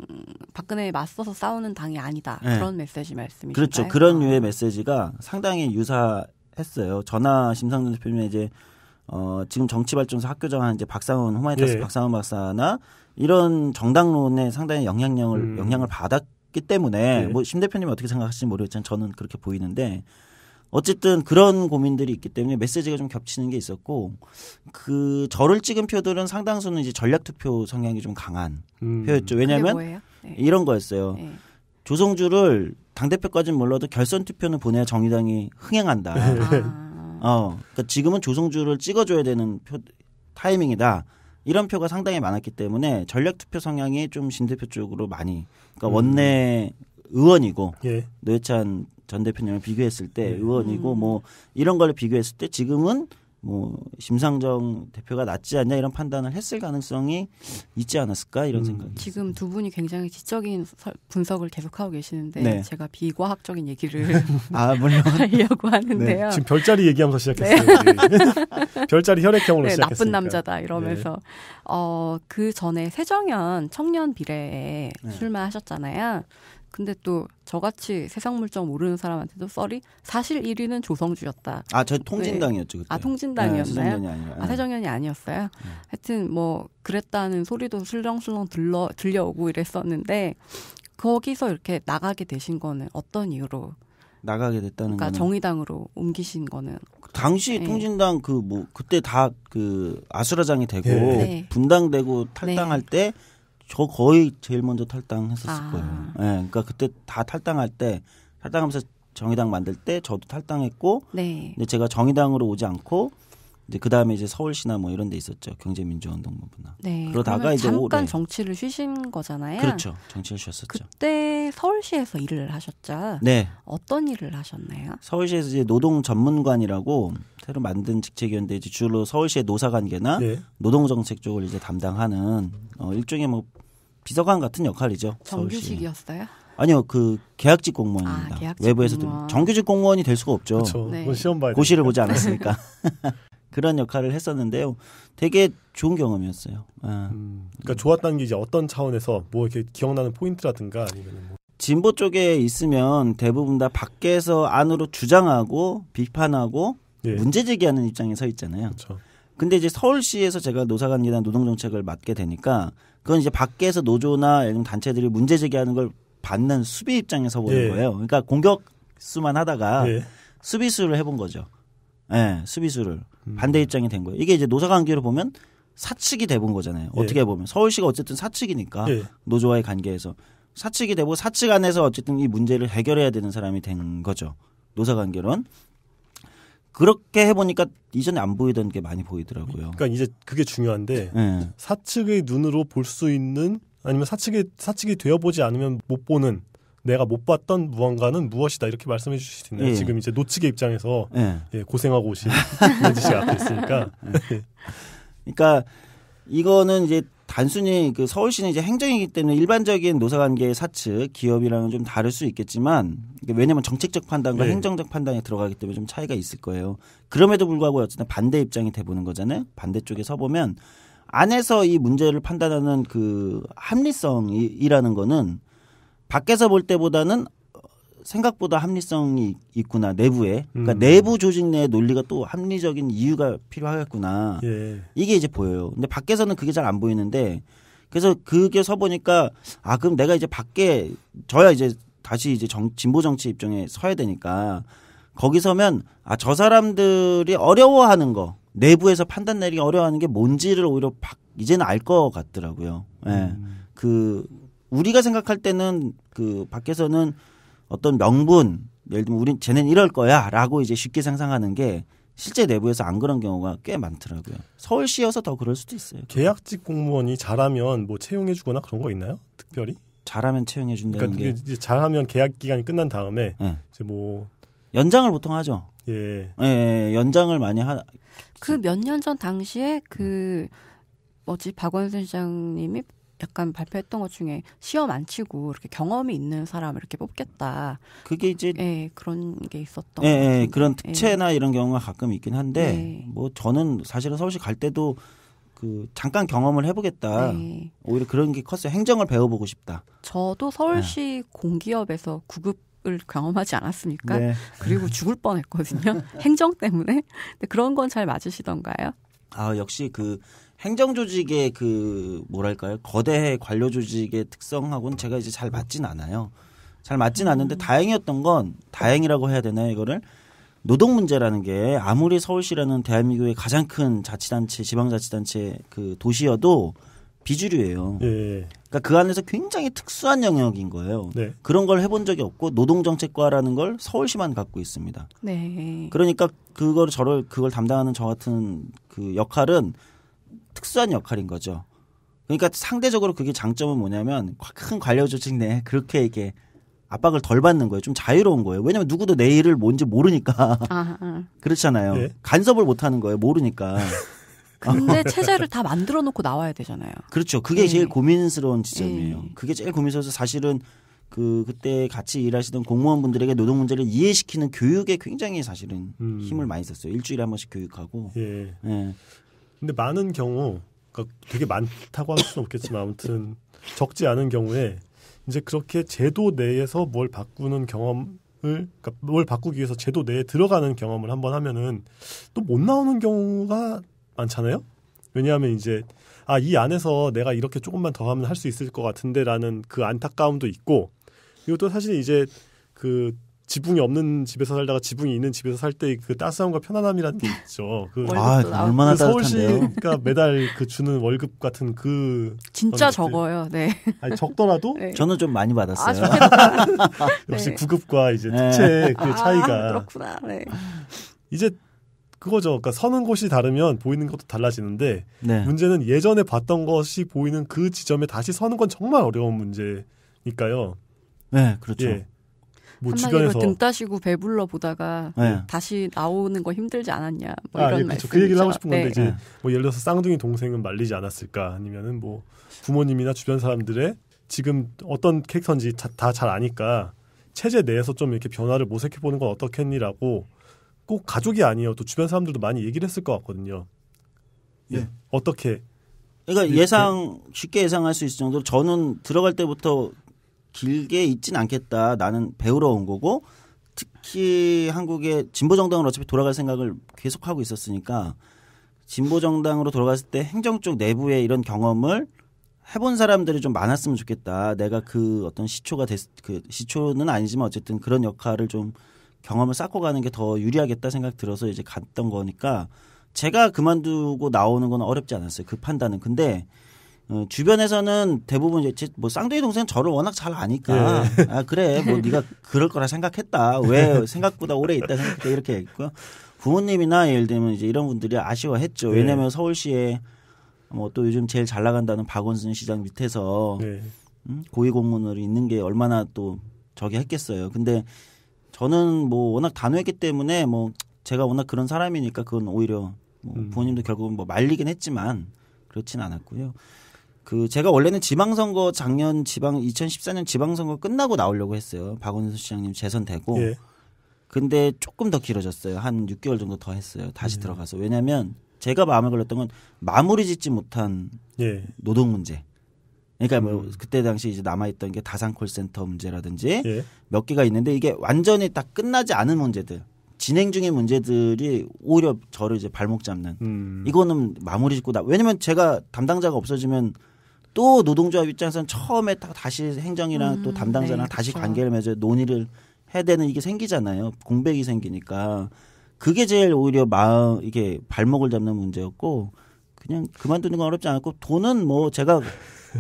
박근혜에 맞서서 싸우는 당이 아니다 네. 그런 메시지 말씀이죠. 그렇죠. 그런 유의 아. 메시지가 상당히 유사했어요. 전하 심상정 대표님의 이제 어, 지금 정치발전사 학교장한 이제 박상훈 호마이터스 예. 박상훈 박사나 이런 정당론에 상당히 영향력을 음. 영향을 받았기 때문에 예. 뭐심 대표님 어떻게 생각하시는지 모르겠지만 저는 그렇게 보이는데 어쨌든 그런 고민들이 있기 때문에 메시지가 좀 겹치는 게 있었고 그 저를 찍은 표들은 상당수는 이제 전략 투표 성향이 좀 강한 음. 표였죠. 왜냐하면 네. 이런 거였어요. 네. 조성주를 당 대표까지는 몰라도 결선 투표는 보내야 정의당이 흥행한다. 네. 아. 어, 그러니까 지금은 조성주를 찍어줘야 되는 표 타이밍이다. 이런 표가 상당히 많았기 때문에 전략 투표 성향이 좀신 대표 쪽으로 많이 그러니까 음. 원내 의원이고 예. 노회찬 전 대표님을 비교했을 때 네. 의원이고 음. 뭐 이런 걸 비교했을 때 지금은 뭐 심상정 대표가 낫지 않냐 이런 판단을 했을 가능성이 있지 않았을까 이런 음. 생각이 지금 두 분이 굉장히 지적인 분석을 계속하고 계시는데 네. 제가 비과학적인 얘기를 아, 물 하려고 하는데요. 네. 지금 별자리 얘기하면서 시작했어요. 네. 네. 별자리 혈액형으로 시작했어요. 네, 나쁜 남자다 이러면서 어, 그 전에 세정현 청년 비례에 출마하셨잖아요. 근데 또 저같이 세상 물정 모르는 사람한테도 썰이 사실 1위는 조성주였다. 아, 저 통진당이었죠. 네. 그때. 아, 통진당이었나요? 네, 아, 세정연이 네. 아니었어요. 네. 하여튼 뭐 그랬다는 소리도 술렁술렁 들러, 들려오고 이랬었는데 거기서 이렇게 나가게 되신 거는 어떤 이유로 나가게 됐다는 그러니까 정의당으로 옮기신 거는 당시 네. 통진당 그 뭐 그때 다 그 아수라장이 되고 네. 분당되고 탈당할 때저 거의 제일 먼저 탈당했었을 아. 거예요. 예. 네, 그러니까 그때 다 탈당할 때 탈당하면서 정의당 만들 때 저도 탈당했고 네. 근데 제가 정의당으로 오지 않고 이제 그 다음에 이제 서울시나 뭐 이런 데 있었죠 경제민주화운동부나 네. 그러다가 이제 잠깐 올해. 네. 정치를 쉬신 거잖아요. 그렇죠. 정치를 쉬었었죠. 그때 서울시에서 일을 하셨죠. 네. 어떤 일을 하셨나요? 서울시에서 이제 노동 전문관이라고 새로 만든 직책이었는데 이제 주로 서울시의 노사관계나 네. 노동정책 쪽을 이제 담당하는 어 일종의 뭐 비서관 같은 역할이죠. 정규직이었어요? 아니요, 그 계약직 공무원입니다. 아, 계약직 외부에서 공무원. 정규직 공무원이 될 수가 없죠. 그렇죠. 네. 시험 봐야 고시를 보지 않았으니까. 그런 역할을 했었는데요. 되게 좋은 경험이었어요. 아. 음, 그러니까 좋았다는 게 이제 어떤 차원에서 뭐 이렇게 기억나는 포인트라든가 아니면 뭐. 진보 쪽에 있으면 대부분 다 밖에서 안으로 주장하고 비판하고 예. 문제 제기하는 입장에 서 있잖아요. 그렇 근데 이제 서울시에서 제가 노사관계단 노동정책을 맡게 되니까 그건 이제 밖에서 노조나 이런 단체들이 문제 제기하는 걸 받는 수비 입장에서 보는 예. 거예요. 그러니까 공격 수만 하다가 예. 수비수를 해본 거죠. 예, 수비수를 음. 반대 입장이 된 거예요. 이게 이제 노사 관계로 보면 사측이 돼본 거잖아요. 예. 어떻게 보면 서울시가 어쨌든 사측이니까 예. 노조와의 관계에서 사측이 되고 사측 안에서 어쨌든 이 문제를 해결해야 되는 사람이 된 거죠. 노사 관계론 그렇게 해보니까 이전에 안 보이던 게 많이 보이더라고요. 그러니까 이제 그게 중요한데 네. 사측의 눈으로 볼 수 있는 아니면 사측이 사측이 되어보지 않으면 못 보는 내가 못 봤던 무언가는 무엇이다 이렇게 말씀해 주실 수 있나요? 예. 지금 이제 노측의 입장에서 예. 예 고생하고 오신 민지 씨가 앞에 있으니까. 예. 그러니까 이거는 이제 단순히 그 서울시는 이제 행정이기 때문에 일반적인 노사관계의 사측 기업이랑은 좀 다를 수 있겠지만 왜냐하면 정책적 판단과 네. 행정적 판단이 들어가기 때문에 좀 차이가 있을 거예요. 그럼에도 불구하고 어쨌든 반대 입장이 돼보는 거잖아요. 반대쪽에 서보면 안에서 이 문제를 판단하는 그 합리성이라는 거는 밖에서 볼 때보다는 어, 생각보다 합리성이 있구나 내부에 그러니까 음. 내부 조직 내 논리가 또 합리적인 이유가 필요하겠구나 예. 이게 이제 보여요 근데 밖에서는 그게 잘 안 보이는데 그래서 그게 서 보니까 아 그럼 내가 이제 밖에 저야 이제 다시 이제 정, 진보 정치 입장에 서야 되니까 거기 서면 아 저 사람들이 어려워하는 거 내부에서 판단 내리기 어려워하는 게 뭔지를 오히려 이제는 알 것 같더라고요 예그 음. 그 우리가 생각할 때는 그 밖에서는 어떤 명분 예를 들면 우린 쟤는 이럴 거야라고 이제 쉽게 상상하는 게 실제 내부에서 안 그런 경우가 꽤 많더라고요. 서울시여서 더 그럴 수도 있어요. 계약직 공무원이 잘하면 뭐 채용해주거나 그런 거 있나요? 특별히? 잘하면 채용해준다는 그러니까 게 잘하면 계약 기간이 끝난 다음에 네. 이제 뭐 연장을 보통 하죠. 예, 예, 예, 예. 연장을 많이 하. 그 몇 년 전 당시에 그 뭐지 박원순 시장님이 약간 발표했던 것 중에 시험 안 치고 이렇게 경험이 있는 사람 을 이렇게 뽑겠다. 그게 이제 예, 그런 게 있었던. 예, 예 그런 예. 특채나 예. 이런 경우가 가끔 있긴 한데 네. 뭐 저는 사실은 서울시 갈 때도 그 잠깐 경험을 해보겠다. 네. 오히려 그런 게 컸어요. 행정을 배워보고 싶다. 저도 서울시 네. 공기업에서 구급 을 경험하지 않았습니까? 네. 그리고 죽을 뻔했거든요. 행정 때문에. 근데 그런 건 잘 맞으시던가요? 아 역시 그 행정 조직의 그 뭐랄까요 거대 관료 조직의 특성하고는 제가 이제 잘 맞진 않아요. 잘 맞진 음. 않는데 음. 다행이었던 건 다행이라고 해야 되나 이거를 노동 문제라는 게 아무리 서울시라는 대한민국의 가장 큰 자치단체 지방자치단체 그 도시여도 비주류예요. 예. 예. 그러니까 그 안에서 굉장히 특수한 영역인 거예요. 네. 그런 걸 해본 적이 없고 노동정책과라는 걸 서울시만 갖고 있습니다. 네. 그러니까 그걸 저를 그걸 담당하는 저 같은 그 역할은 특수한 역할인 거죠. 그러니까 상대적으로 그게 장점은 뭐냐면 큰 관료 조직 내에 그렇게 이게 압박을 덜 받는 거예요. 좀 자유로운 거예요. 왜냐면 누구도 내 일을 뭔지 모르니까. 아, 아. 그렇잖아요. 네? 간섭을 못 하는 거예요. 모르니까. 근데 체제를 다 만들어 놓고 나와야 되잖아요. 그렇죠. 그게 네. 제일 고민스러운 지점이에요. 네. 그게 제일 고민스러워서 사실은 그 그때 같이 일하시던 공무원분들에게 노동 문제를 이해시키는 교육에 굉장히 사실은 음. 힘을 많이 썼어요. 일주일에 한 번씩 교육하고. 예. 예. 근데 많은 경우 그러니까 되게 많다고 할 수는 없겠지만 아무튼 적지 않은 경우에 이제 그렇게 제도 내에서 뭘 바꾸는 경험을 그러니까 뭘 바꾸기 위해서 제도 내에 들어가는 경험을 한번 하면은 또 못 나오는 경우가 많잖아요. 왜냐하면 이제 아 이 안에서 내가 이렇게 조금만 더 하면 할 수 있을 것 같은데라는 그 안타까움도 있고 그리고 또 사실 이제 그 지붕이 없는 집에서 살다가 지붕이 있는 집에서 살 때 그 따스함과 편안함이라는 게 있죠. 그 아, 그 얼마나 그 서울시가 매달 그 주는 월급 같은 그 진짜 적어요. 네. 아니, 적더라도 네. 저는 좀 많이 받았어요. 아, 역시 네. 구급과 이제 네. 특채 그 아, 차이가 아, 그렇구나. 네. 이제 그거죠. 그러니까 서는 곳이 다르면 보이는 것도 달라지는데 네. 문제는 예전에 봤던 것이 보이는 그 지점에 다시 서는 건 정말 어려운 문제니까요. 네, 그렇죠. 예. 뭐 주변에서 등 따시고 배불러 보다가 네. 다시 나오는 거 힘들지 않았냐 뭐 아, 예, 이런 예, 그렇죠. 말씀 그 얘기를 하고 싶은 건데 네. 이제 뭐 예를 들어서 쌍둥이 동생은 말리지 않았을까 아니면은 뭐 부모님이나 주변 사람들의 지금 어떤 캐릭터인지 다 잘 아니까 체제 내에서 좀 이렇게 변화를 모색해 보는 건 어떻겠니라고 꼭 가족이 아니어도 주변 사람들도 많이 얘기를 했을 것 같거든요. 예. 네. 어떻게 그러니까 네. 예상 쉽게 예상할 수 있을 정도로 저는 들어갈 때부터 길게 있진 않겠다. 나는 배우러 온 거고 특히 한국의 진보 정당은 어차피 돌아갈 생각을 계속 하고 있었으니까 진보 정당으로 돌아갔을 때 행정 쪽 내부의 이런 경험을 해본 사람들이 좀 많았으면 좋겠다. 내가 그 어떤 시초가 됐, 그 시초는 아니지만 어쨌든 그런 역할을 좀 경험을 쌓고 가는 게 더 유리하겠다 생각 들어서 이제 갔던 거니까 제가 그만두고 나오는 건 어렵지 않았어요. 그 판단은. 근데 어, 주변에서는 대부분 이제 뭐 쌍둥이 동생 저를 워낙 잘 아니까 예. 아 그래 뭐 네가 그럴 거라 생각했다 왜 생각보다 오래 있다 생각했다 이렇게 했고요 부모님이나 예를 들면 이제 이런 분들이 아쉬워했죠 네. 왜냐하면 예. 서울시에 뭐 또 요즘 제일 잘 나간다는 박원순 시장 밑에서 예. 음? 고위공무원으로 있는 게 얼마나 또 저기 했겠어요 근데 저는 뭐 워낙 단호했기 때문에 뭐 제가 워낙 그런 사람이니까 그건 오히려 뭐 음. 부모님도 결국은 뭐 말리긴 했지만 그렇진 않았고요. 그 제가 원래는 지방선거 작년 지방 2014년 지방선거 끝나고 나오려고 했어요. 박원순 시장님 재선되고. 예. 근데 조금 더 길어졌어요. 한 6개월 정도 더 했어요. 다시 예. 들어가서. 왜냐면 제가 마음에 걸렸던 건 마무리 짓지 못한 예. 노동 문제. 그러니까 뭐 음. 그때 당시 이제 남아있던 게 다산 콜센터 문제라든지 예. 몇 개가 있는데 이게 완전히 딱 끝나지 않은 문제들 진행 중인 문제들이 오히려 저를 이제 발목 잡는 음. 이거는 마무리 짓고 나 왜냐면 제가 담당자가 없어지면 또 노동조합 입장에서는 처음에 딱 다시 행정이랑 음, 또 담당자랑 네, 다시 그렇 관계를 맺어 논의를 해야 되는 이게 생기잖아요. 공백이 생기니까 그게 제일 오히려 마음 이게 발목을 잡는 문제였고 그냥 그만두는 건 어렵지 않았고 돈은 뭐 제가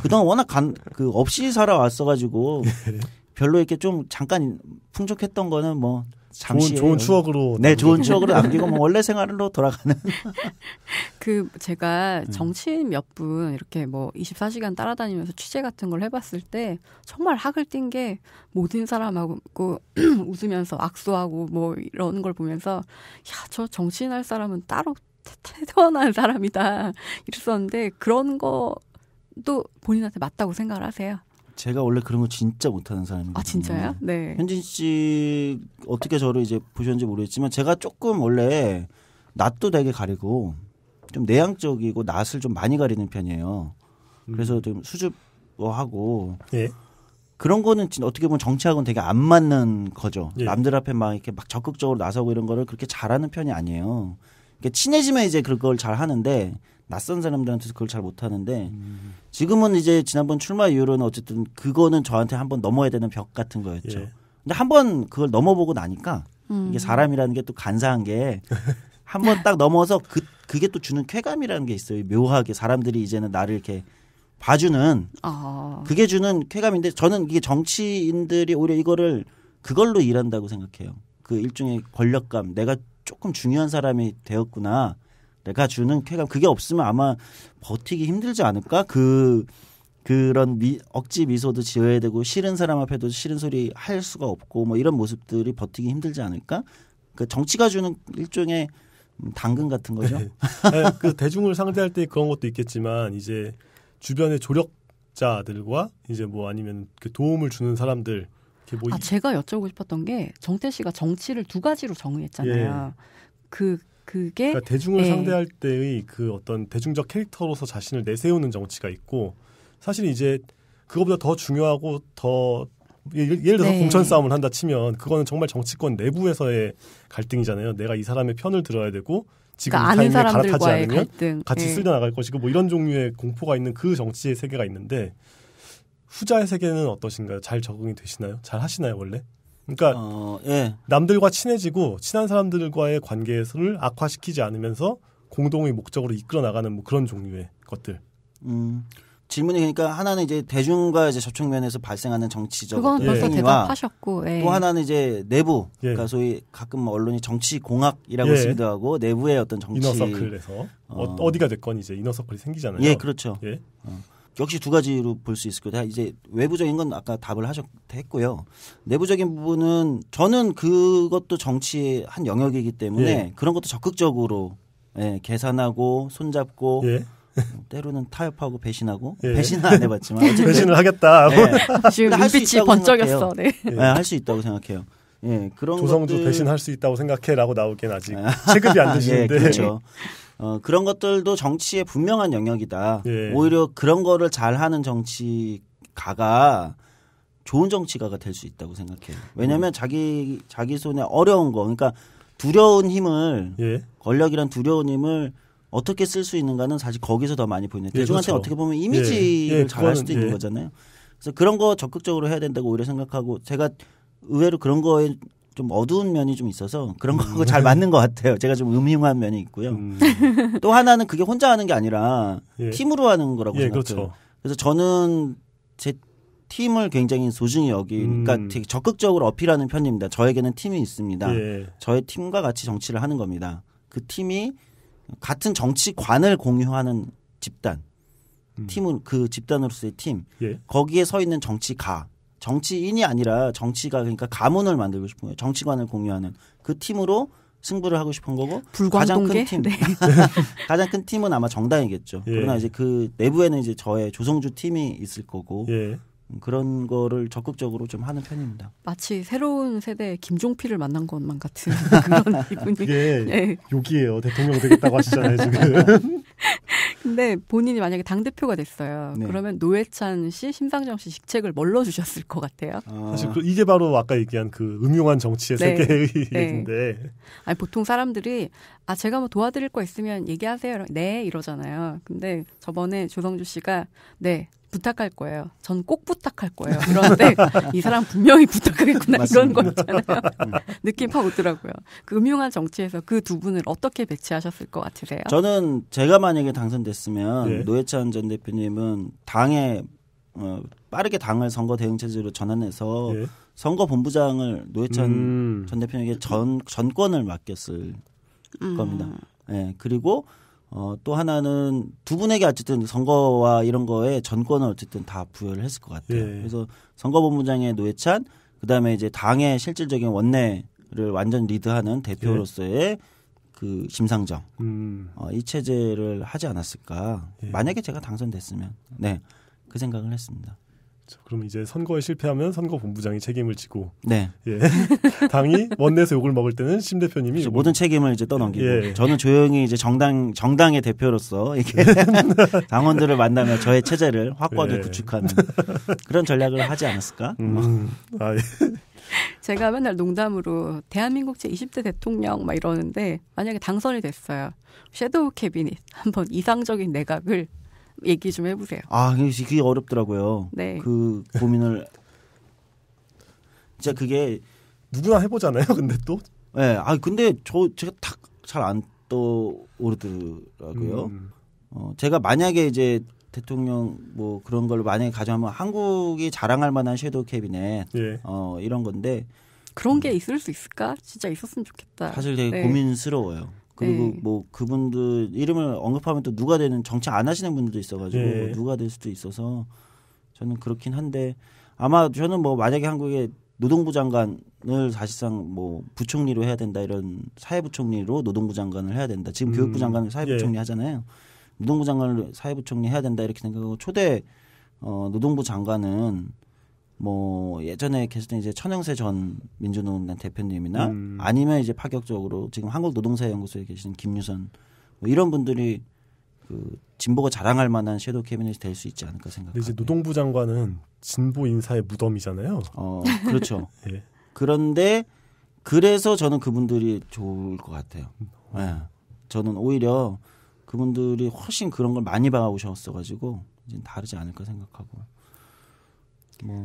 그동안 워낙 간, 그 없이 살아왔어 가지고 네. 별로 이렇게 좀 잠깐 풍족했던 거는 뭐 잠시 좋은, 좋은 추억으로 네 남기고. 좋은 추억으로 남기고 뭐 원래 생활로 돌아가는 그 제가 네. 정치인 몇 분 이렇게 뭐 24시간 따라다니면서 취재 같은 걸 해봤을 때 정말 학을 띈 게 모든 사람하고 웃으면서 악수하고 뭐 이런 걸 보면서 야 저 정치인 할 사람은 따로 태어난 사람이다 이랬었는데 그런 거도 본인한테 맞다고 생각을 하세요. 제가 원래 그런 거 진짜 못하는 사람입니다. 아 진짜요? 음. 네. 현진 씨 어떻게 저를 이제 보셨는지 모르겠지만 제가 조금 원래 낯도 되게 가리고 좀 내향적이고 낯을 좀 많이 가리는 편이에요. 그래서 음. 좀 수줍어하고 예. 그런 거는 어떻게 보면 정치하고는 되게 안 맞는 거죠. 예. 남들 앞에 막 이렇게 막 적극적으로 나서고 이런 거를 그렇게 잘하는 편이 아니에요. 그니까 친해지면 이제 그걸 잘 하는데 낯선 사람들한테서 그걸 잘 못하는데 음. 지금은 이제 지난번 출마 이후로는 어쨌든 그거는 저한테 한 번 넘어야 되는 벽 같은 거였죠. 예. 근데 한 번 그걸 넘어보고 나니까 음. 이게 사람이라는 게 또 간사한 게 한 번 딱 넘어서 그 그게 또 주는 쾌감이라는 게 있어요. 묘하게 사람들이 이제는 나를 이렇게 봐주는 어. 그게 주는 쾌감인데 저는 이게 정치인들이 오히려 이거를 그걸로 일한다고 생각해요. 그 일종의 권력감 내가 조금 중요한 사람이 되었구나. 내가 주는 쾌감 그게 없으면 아마 버티기 힘들지 않을까 그 그런 미, 억지 미소도 지어야 되고 싫은 사람 앞에도 싫은 소리 할 수가 없고 뭐 이런 모습들이 버티기 힘들지 않을까 그 정치가 주는 일종의 당근 같은 거죠. 네. 네 그 대중을 상대할 때 그런 것도 있겠지만 이제 주변의 조력자들과 이제 뭐 아니면 그 도움을 주는 사람들 뭐 아, 이... 제가 여쭤보고 싶었던 게 정태 씨가 정치를 두 가지로 정의했잖아요. 예. 그 그게 그러니까 대중을 예. 상대할 때의 그 어떤 대중적 캐릭터로서 자신을 내세우는 정치가 있고 사실 이제 그것보다더 중요하고 더 예, 예를, 예를 들어서 네. 공천 싸움을 한다 치면 그거는 정말 정치권 내부에서의 갈등이잖아요. 내가 이 사람의 편을 들어야 되고 지금 그러니까 이 타임에 갈아타지 않으면 갈등. 같이 예. 쓸려 나갈 것이고 뭐 이런 종류의 공포가 있는 그 정치의 세계가 있는데 후자의 세계는 어떠신가요? 잘 적응이 되시나요? 잘 하시나요 원래? 그러니까 어, 예. 남들과 친해지고 친한 사람들과의 관계를 악화시키지 않으면서 공동의 목적으로 이끌어 나가는 뭐 그런 종류의 것들. 음. 질문이 그러니까 하나는 이제 대중과 이제 접촉 면에서 발생하는 정치적 그건 벌하셨고 예. 또 하나는 이제 내부 예. 그러니까 소위 가끔 뭐 언론이 정치 공학이라고 쓰기도 예. 하고 내부의 어떤 정치 이너서클에서 어. 어 디가 됐건 이제 이너서클이 생기잖아요. 예, 그렇죠. 예. 어. 역시 두 가지로 볼 수 있을 거다. 이제 외부적인 건 아까 답을 하셨고요. 내부적인 부분은 저는 그것도 정치의 한 영역이기 때문에 예. 그런 것도 적극적으로 예, 계산하고 손잡고 예. 뭐 때로는 타협하고 배신하고 예. 배신은 안 해봤지만 배신을 하겠다. 예. 네. 지금 예, 눈빛이 번쩍였어. 네. 네. 네 할 수 있다고 생각해요. 예, 그런 조성도 것들... 배신할 수 있다고 생각해라고 나오긴 아직 아. 체급이 안 되시는데. 예, 그렇죠. 어, 그런 것들도 정치의 분명한 영역이다. 예. 오히려 그런 거를 잘하는 정치가가 좋은 정치가가 될 수 있다고 생각해요. 왜냐하면 음. 자기 자기 손에 어려운 거, 그러니까 두려운 힘을 예. 권력이란 두려운 힘을 어떻게 쓸 수 있는가는 사실 거기서 더 많이 보이는 예, 대중한테 그렇죠. 어떻게 보면 이미지를 예. 예, 잘할 수도 있는 예. 거잖아요. 그래서 그런 거 적극적으로 해야 된다고 오히려 생각하고 제가 의외로 그런 거에 좀 어두운 면이 좀 있어서 그런 거하고 음. 잘 맞는 것 같아요. 제가 좀 음흉한 면이 있고요. 음. 또 하나는 그게 혼자 하는 게 아니라 예. 팀으로 하는 거라고 예, 생각해요. 그렇죠. 그래서 저는 제 팀을 굉장히 소중히 여기니까 그러니까 음. 되게 적극적으로 어필하는 편입니다. 저에게는 팀이 있습니다. 예. 저의 팀과 같이 정치를 하는 겁니다. 그 팀이 같은 정치관을 공유하는 집단, 음. 팀은 그 집단으로서의 팀, 예. 거기에 서 있는 정치가 정치인이 아니라 정치가 그러니까 가문을 만들고 싶은 거예요. 정치관을 공유하는 그 팀으로 승부를 하고 싶은 거고 가장 큰 팀. 네. 가장 큰 팀은 아마 정당이겠죠. 예. 그러나 이제 그 내부에는 이제 저의 조성주 팀이 있을 거고 예. 그런 거를 적극적으로 좀 하는 편입니다. 마치 새로운 세대 의 김종필을 만난 것만 같은 그런 기분이. 그게 예. 욕이에요. 대통령 되겠다고 하시잖아요 지금. 근데 본인이 만약에 당 대표가 됐어요. 네. 그러면 노회찬 씨, 심상정 씨 직책을 멀러 주셨을 것 같아요. 아. 사실 그 이게 바로 아까 얘기한 그 음흉한 정치의 네. 세계의 네. 얘기인데. 아니 보통 사람들이 아 제가 뭐 도와드릴 거 있으면 얘기하세요. 네 이러잖아요. 근데 저번에 조성주 씨가 네 부탁할 거예요. 전 꼭 부탁할 거예요. 그런데 이 사람 분명히 부탁하겠구나 이런 거 있잖아요. 음. 느낌 파고 오더라고요. 그 음흉한 정치에서 그 두 분을 어떻게 배치하셨을 것 같으세요? 저는 제가 만약에 당선됐으면 네. 노회찬 전 대표님은 당에 어, 빠르게 당을 선거 대응 체제로 전환해서 네. 선거 본부장을 노회찬 음. 전 대표에게 님전 전권을 맡겼을 음. 겁니다. 예, 네, 그리고 어, 또 하나는 두 분에게 어쨌든 선거와 이런 거에 전권을 어쨌든 다 부여를 했을 것 같아요. 예. 그래서 선거본부장의 노회찬, 그 다음에 이제 당의 실질적인 원내를 완전 리드하는 대표로서의 예. 그 심상정, 음. 어, 이 체제를 하지 않았을까. 예. 만약에 제가 당선됐으면, 네, 그 생각을 했습니다. 그렇죠. 그럼 이제 선거에 실패하면 선거 본부장이 책임을 지고 네. 예. 당이 원내에서 욕을 먹을 때는 심 대표님이 그렇죠. 모든 책임을 이제 떠넘기고 예. 저는 조용히 이제 정당 정당의 대표로서 이렇게 당원들을 만나며 저의 체제를 확고하게 예. 구축하는 그런 전략을 하지 않았을까? 음. 뭐. 아, 예. 제가 맨날 농담으로 대한민국 제 20대 대통령 막 이러는데 만약에 당선이 됐어요. 섀도우 캐비닛 한번 이상적인 내각을 얘기 좀 해보세요. 아, 그게 어렵더라고요. 네. 그 고민을 진짜 그게 누구나 해보잖아요. 근데 또. 네, 아 근데 저 제가 탁잘안 떠오르더라고요. 음. 어, 제가 만약에 이제 대통령 뭐 그런 걸 만약에 가져가면 한국이 자랑할 만한 섀도우 캐비넷 예. 어 이런 건데 그런 게 있을 수 있을까? 진짜 있었으면 좋겠다. 사실 되게 네. 고민스러워요. 그리고 네. 뭐 그분들 이름을 언급하면 또 누가 되는 정치 안 하시는 분들도 있어가지고 네. 뭐 누가 될 수도 있어서 저는 그렇긴 한데 아마 저는 뭐 만약에 한국에 노동부 장관을 사실상 뭐 부총리로 해야 된다 이런 사회부총리로 노동부 장관을 해야 된다 지금 음. 교육부 장관을 사회부총리 예. 하잖아요 노동부 장관을 사회부총리 해야 된다 이렇게 생각하고 초대 어, 노동부 장관은 뭐 예전에 계속된 이제 천영세 전 민주노동당 대표님이나 음. 아니면 이제 파격적으로 지금 한국노동사연구소에 계시는 김유선 뭐 이런 분들이 그 진보가 자랑할 만한 섀도우 캐비닛이 될 수 있지 않을까 생각합니다. 이제 노동부 장관은 진보 인사의 무덤이잖아요. 어, 그렇죠. 예. 그런데 그래서 저는 그분들이 좋을 것 같아요. 네. 저는 오히려 그분들이 훨씬 그런 걸 많이 봐오셨어가지고 이제 다르지 않을까 생각하고. 뭐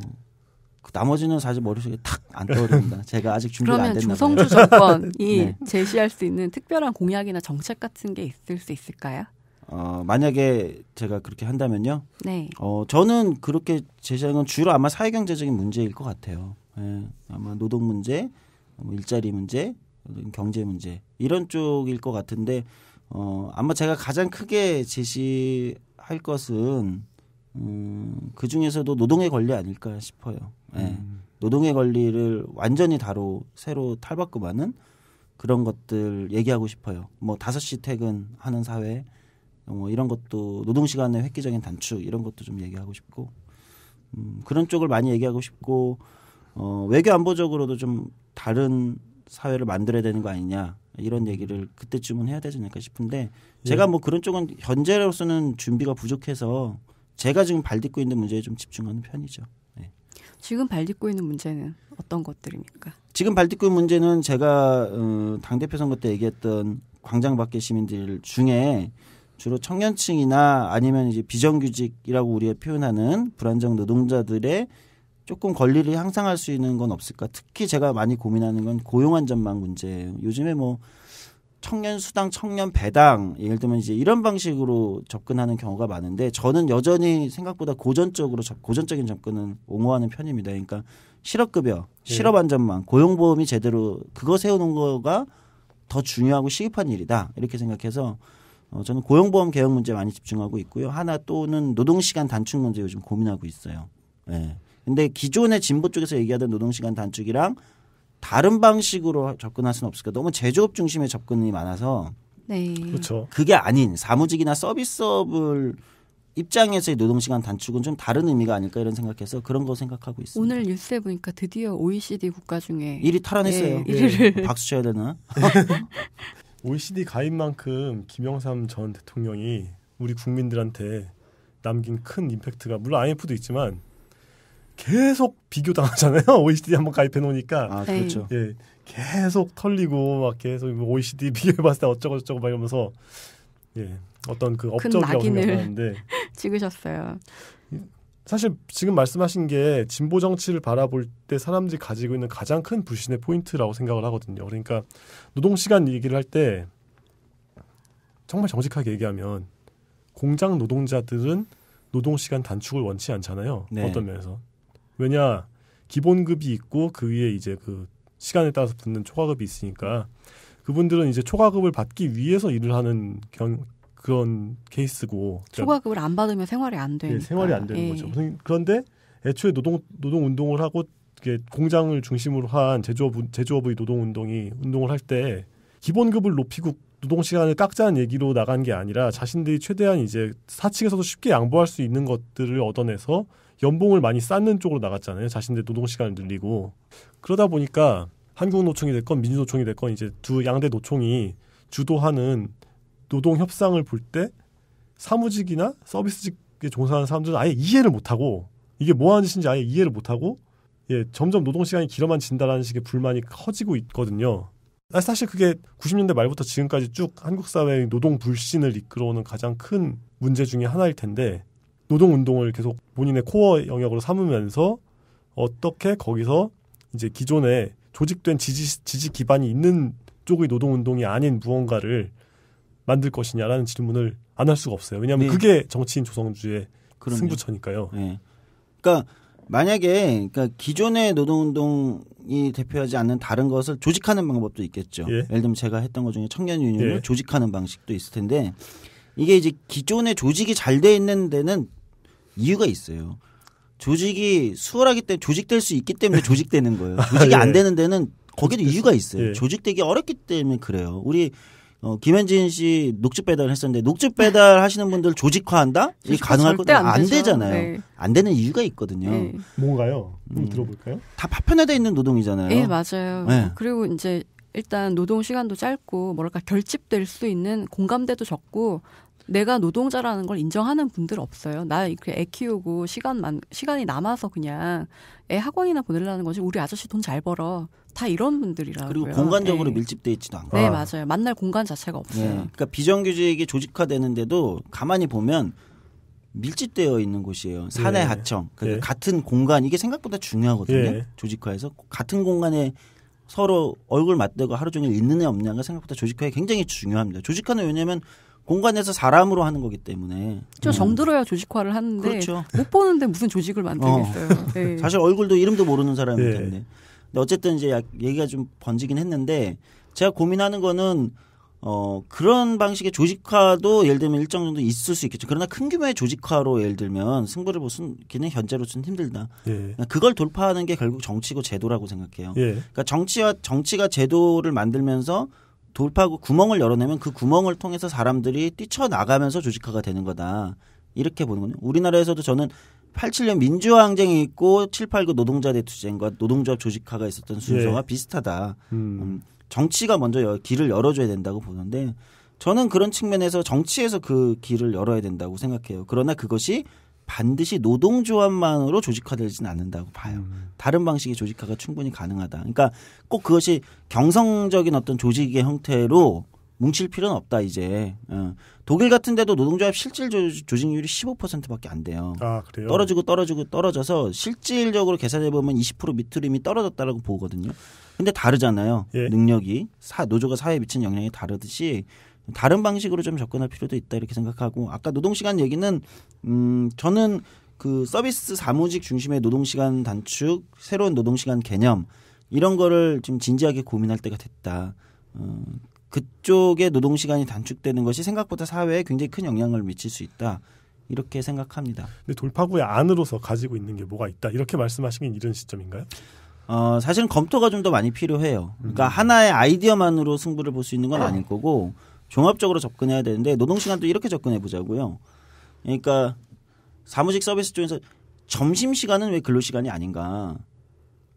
그 나머지는 사실 머릿속에 탁 안 떠오릅니다. 제가 아직 준비가 안 됐나 요 그러면 조성주 정권이 네. 제시할 수 있는 특별한 공약이나 정책 같은 게 있을 수 있을까요? 어, 만약에 제가 그렇게 한다면요. 네. 어, 저는 그렇게 제시하는 건 주로 아마 사회경제적인 문제일 것 같아요. 예, 아마 노동 문제, 뭐 일자리 문제, 경제 문제 이런 쪽일 것 같은데 어, 아마 제가 가장 크게 제시할 것은 음, 그 중에서도 노동의 권리 아닐까 싶어요. 예. 음. 노동의 권리를 완전히 다로 새로 탈바꿈하는 그런 것들 얘기하고 싶어요. 뭐 다섯 시 퇴근하는 사회, 뭐 이런 것도 노동 시간의 획기적인 단축 이런 것도 좀 얘기하고 싶고 음, 그런 쪽을 많이 얘기하고 싶고 어, 외교 안보적으로도 좀 다른 사회를 만들어야 되는 거 아니냐 이런 얘기를 그때쯤은 해야 되지 않을까 싶은데 제가 네. 뭐 그런 쪽은 현재로서는 준비가 부족해서 제가 지금 발딛고 있는 문제에 좀 집중하는 편이죠. 네. 지금 발딛고 있는 문제는 어떤 것들입니까? 지금 발딛고 있는 문제는 제가 어, 당 대표 선거 때 얘기했던 광장 밖의 시민들 중에 주로 청년층이나 아니면 이제 비정규직이라고 우리가 표현하는 불안정 노동자들의 조금 권리를 향상할 수 있는 건 없을까? 특히 제가 많이 고민하는 건 고용안전망 문제예요. 요즘에 뭐 청년 수당, 청년 배당 예를 들면 이제 이런 방식으로 접근하는 경우가 많은데 저는 여전히 생각보다 고전적으로 고전적인 접근은 옹호하는 편입니다. 그러니까 실업급여, 예. 실업안전망, 고용보험이 제대로 그거 세우는 거가 더 중요하고 시급한 일이다 이렇게 생각해서 어, 저는 고용보험 개혁 문제 많이 집중하고 있고요. 하나 또는 노동시간 단축 문제 요즘 고민하고 있어요. 예. 근데 기존의 진보 쪽에서 얘기하던 노동시간 단축이랑 다른 방식으로 접근할 수는 없을까? 너무 제조업 중심의 접근이 많아서 네. 그렇죠. 그게 아닌 사무직이나 서비스업을 입장에서의 노동시간 단축은 좀 다른 의미가 아닐까 이런 생각해서 그런 거 생각하고 있습니다. 오늘 뉴스에 보니까 드디어 OECD 국가 중에 1위 탈환했어요. 예, 네, 1위를 박수 쳐야 되나? OECD 가입만큼 김영삼 전 대통령이 우리 국민들한테 남긴 큰 임팩트가 물론 IMF도 있지만 계속 비교당하잖아요. OECD 한번 가입해 놓으니까. 아, 네. 그렇죠. 예. 계속 털리고 막 계속 OECD 뭐 비교해 봤을 때 어쩌고 저쩌고 막 이러면서 예. 어떤 그 업적이라고 생각하는데 찍으셨어요. 사실 지금 말씀하신 게 진보 정치를 바라볼 때 사람들이 가지고 있는 가장 큰 불신의 포인트라고 생각을 하거든요. 그러니까 노동 시간 얘기를 할 때 정말 정직하게 얘기하면 공장 노동자들은 노동 시간 단축을 원치 않잖아요. 네. 어떤 면에서 왜냐 기본급이 있고 그 위에 이제 그 시간에 따라서 붙는 초과급이 있으니까 그분들은 이제 초과급을 받기 위해서 일을 하는 경, 그런 케이스고 그러니까 초과급을 안 받으면 생활이 안 예, 되니까 예, 생활이 안 되는 예. 거죠. 그런데 애초에 노동 노동 운동을 하고 이게 공장을 중심으로 한 제조업 제조업의 노동 운동이 운동을 할 때 기본급을 높이고 노동 시간을 깎자는 얘기로 나간 게 아니라 자신들이 최대한 이제 사측에서도 쉽게 양보할 수 있는 것들을 얻어내서 연봉을 많이 쌓는 쪽으로 나갔잖아요. 자신들 노동 시간을 늘리고 그러다 보니까 한국 노총이 됐건 민주노총이 됐건 이제 두 양대 노총이 주도하는 노동 협상을 볼 때 사무직이나 서비스직에 종사하는 사람들은 아예 이해를 못하고 이게 뭐 하는 짓인지 아예 이해를 못하고 예 점점 노동 시간이 길어만 진다라는 식의 불만이 커지고 있거든요. 아, 사실 그게 90년대 말부터 지금까지 쭉 한국 사회의 노동 불신을 이끌어오는 가장 큰 문제 중의 하나일 텐데 노동 운동을 계속 본인의 코어 영역으로 삼으면서 어떻게 거기서 이제 기존에 조직된 지지 지지 기반이 있는 쪽의 노동 운동이 아닌 무언가를 만들 것이냐라는 질문을 안 할 수가 없어요. 왜냐하면 네. 그게 정치인 조성주의 그럼요. 승부처니까요. 네. 그러니까 만약에 그러니까 기존의 노동운동이 대표하지 않는 다른 것을 조직하는 방법도 있겠죠. 예. 를 들면 제가 했던 것 중에 청년 유니온을 예. 조직하는 방식도 있을 텐데 이게 이제 기존의 조직이 잘 돼 있는 데는 이유가 있어요. 조직이 수월하기 때문에 조직될 수 있기 때문에 조직되는 거예요. 조직이 아, 예. 안 되는 데는 거기도 이유가 있어요. 예. 조직되기 어렵기 때문에 그래요. 우리 어, 김현진 씨 녹즙 배달 했었는데 녹즙 배달 하시는 분들 조직화한다? 이게 가능할 건데 안, 안 되잖아요. 네. 안 되는 이유가 있거든요. 네. 뭔가요? 음, 들어볼까요? 다 파편화돼 있는 노동이잖아요. 네 맞아요. 네. 그리고 이제 일단 노동 시간도 짧고 뭐랄까 결집될 수 있는 공감대도 적고 내가 노동자라는 걸 인정하는 분들 없어요. 나 애 키우고 시간만 시간이 남아서 그냥 애 학원이나 보내려는 거지. 우리 아저씨 돈 잘 벌어. 다 이런 분들이라고요. 그리고 공간적으로 네. 밀집돼 있지도 않고. 네, 맞아요. 만날 공간 자체가 없어요. 네. 그러니까 비정규직이 조직화되는데도 가만히 보면 밀집되어 있는 곳이에요. 사내 네. 하청. 그러니까 같은 공간 이게 생각보다 중요하거든요. 네. 조직화에서 같은 공간에 서로 얼굴 맞대고 하루 종일 있는 애 없냐가 생각보다 조직화에 굉장히 중요합니다. 조직화는 왜냐면 공간에서 사람으로 하는 거기 때문에 저 음. 정들어야 조직화를 하는데 그렇죠. 못 보는데 무슨 조직을 만들겠어요. 어. 네. 사실 얼굴도 이름도 모르는 사람이기 때 예. 네. 근데 어쨌든 이제 얘기가 좀 번지긴 했는데 제가 고민하는 거는 어 그런 방식의 조직화도 예를 들면 일정 정도 있을 수 있겠죠. 그러나 큰 규모의 조직화로 예를 들면 승부를 보수기는 현재로서는 힘들다. 예. 그러니까 그걸 돌파하는 게 결국 정치고 제도라고 생각해요. 예. 그러니까 정치와 정치가 제도를 만들면서 돌파구 구멍을 열어내면 그 구멍을 통해서 사람들이 뛰쳐나가면서 조직화가 되는 거다. 이렇게 보는 거예요. 우리나라에서도 저는 87년 민주화 항쟁이 있고 789 노동자 대투쟁과 노동조합 조직화가 있었던 순서와 네. 비슷하다. 음. 음, 정치가 먼저 여, 길을 열어줘야 된다고 보는데 저는 그런 측면에서 정치에서 그 길을 열어야 된다고 생각해요. 그러나 그것이 반드시 노동조합만으로 조직화되지는 않는다고 봐요. 음. 다른 방식의 조직화가 충분히 가능하다. 그러니까 꼭 그것이 경성적인 어떤 조직의 형태로 뭉칠 필요는 없다 이제. 어. 독일 같은 데도 노동조합 실질 조직률이 15%밖에 안 돼요. 아, 그래요? 떨어지고 떨어지고 떨어져서 실질적으로 계산해 보면 20% 밑으로 이미 떨어졌다라고 보거든요. 근데 다르잖아요. 예. 능력이 사, 노조가 사회에 미치는 영향이 다르듯이 다른 방식으로 좀 접근할 필요도 있다 이렇게 생각하고 아까 노동시간 얘기는 음 저는 그 서비스 사무직 중심의 노동시간 단축 새로운 노동시간 개념 이런 거를 좀 진지하게 고민할 때가 됐다. 어, 그쪽의 노동시간이 단축되는 것이 생각보다 사회에 굉장히 큰 영향을 미칠 수 있다. 이렇게 생각합니다. 근데 돌파구의 안으로서 가지고 있는 게 뭐가 있다. 이렇게 말씀하시는 이런 시점인가요? 어, 사실은 검토가 좀 더 많이 필요해요. 그러니까 음. 하나의 아이디어만으로 승부를 볼 수 있는 건 네. 아닐 거고 종합적으로 접근해야 되는데 노동시간도 이렇게 접근해 보자고요. 그러니까 사무직 서비스 쪽에서 점심 시간은 왜 근로 시간이 아닌가?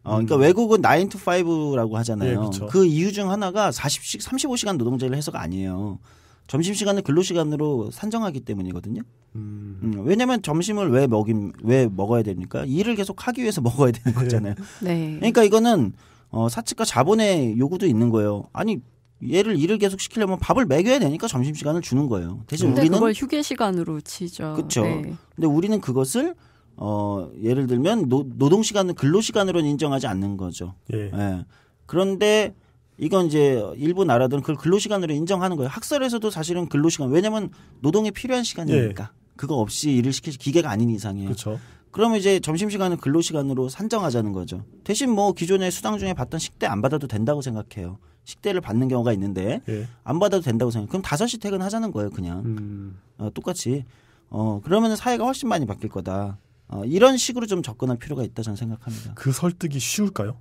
어, 그러니까 음. 외국은 9 to 5라고 예, 하잖아요. 네, 그 이유 중 하나가 40시 35시간 노동제를 해서가 아니에요. 점심 시간을 근로 시간으로 산정하기 때문이거든요. 음. 음, 왜냐하면 점심을 왜 먹임 왜 먹어야 됩니까? 일을 계속 하기 위해서 먹어야 되는 네. 거잖아요. 네. 그러니까 이거는 어, 사측과 자본의 요구도 있는 거예요. 아니 얘를 일을 계속 시키려면 밥을 먹여야 되니까 점심 시간을 주는 거예요. 대신 우리는 그걸 휴게 시간으로 치죠. 그렇 네. 근데 우리는 그것을 어 예를 들면 노, 노동 시간을 근로 시간으로 인정하지 않는 거죠. 예. 예. 그런데 이건 이제 일부 나라들은 그걸 근로 시간으로 인정하는 거예요. 학설에서도 사실은 근로 시간 왜냐면 노동이 필요한 시간이니까 예. 그거 없이 일을 시킬 기계가 아닌 이상에 그렇죠. 그러면 이제 점심시간을 근로시간으로 산정하자는 거죠. 대신 뭐 기존에 수당 중에 받던 식대 안 받아도 된다고 생각해요. 식대를 받는 경우가 있는데 예. 안 받아도 된다고 생각. 그럼 5시 퇴근하자는 거예요, 그냥. 음. 어, 똑같이. 어, 그러면 사회가 훨씬 많이 바뀔 거다. 어, 이런 식으로 좀 접근할 필요가 있다 저는 생각합니다. 그 설득이 쉬울까요?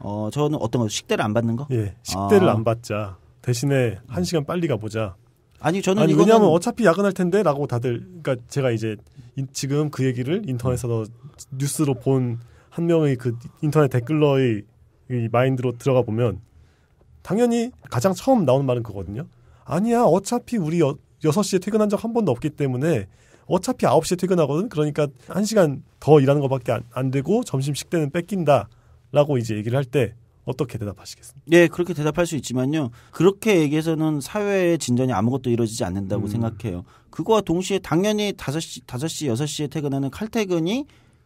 어, 저는 어떤 거 식대를 안 받는 거? 예. 식대를 아. 안 받자. 대신에 한 시간 빨리 가보자. 아니 저는 아니, 이거는... 왜냐하면 어차피 야근할 텐데라고 다들 그러니까 제가 이제 인, 지금 그 얘기를 인터넷에서 뉴스로 본 한 명의 그 인터넷 댓글러의 마인드로 들어가 보면 당연히 가장 처음 나오는 말은 그거거든요. 아니야, 어차피 우리 여, 6시에 퇴근한 적 한 번도 없기 때문에 어차피 9시에 퇴근하거든. 그러니까 1시간 더 일하는 것밖에 안, 안 되고 점심 식대는 뺏긴다. 라고 이제 얘기를 할 때 어떻게 대답하시겠습니까? 네, 그렇게 대답할 수 있지만요. 그렇게 얘기해서는 사회의 진전이 아무것도 이루어지지 않는다고 음. 생각해요. 그거와 동시에 당연히 5시, 5시, 6시에 퇴근하는 칼퇴근이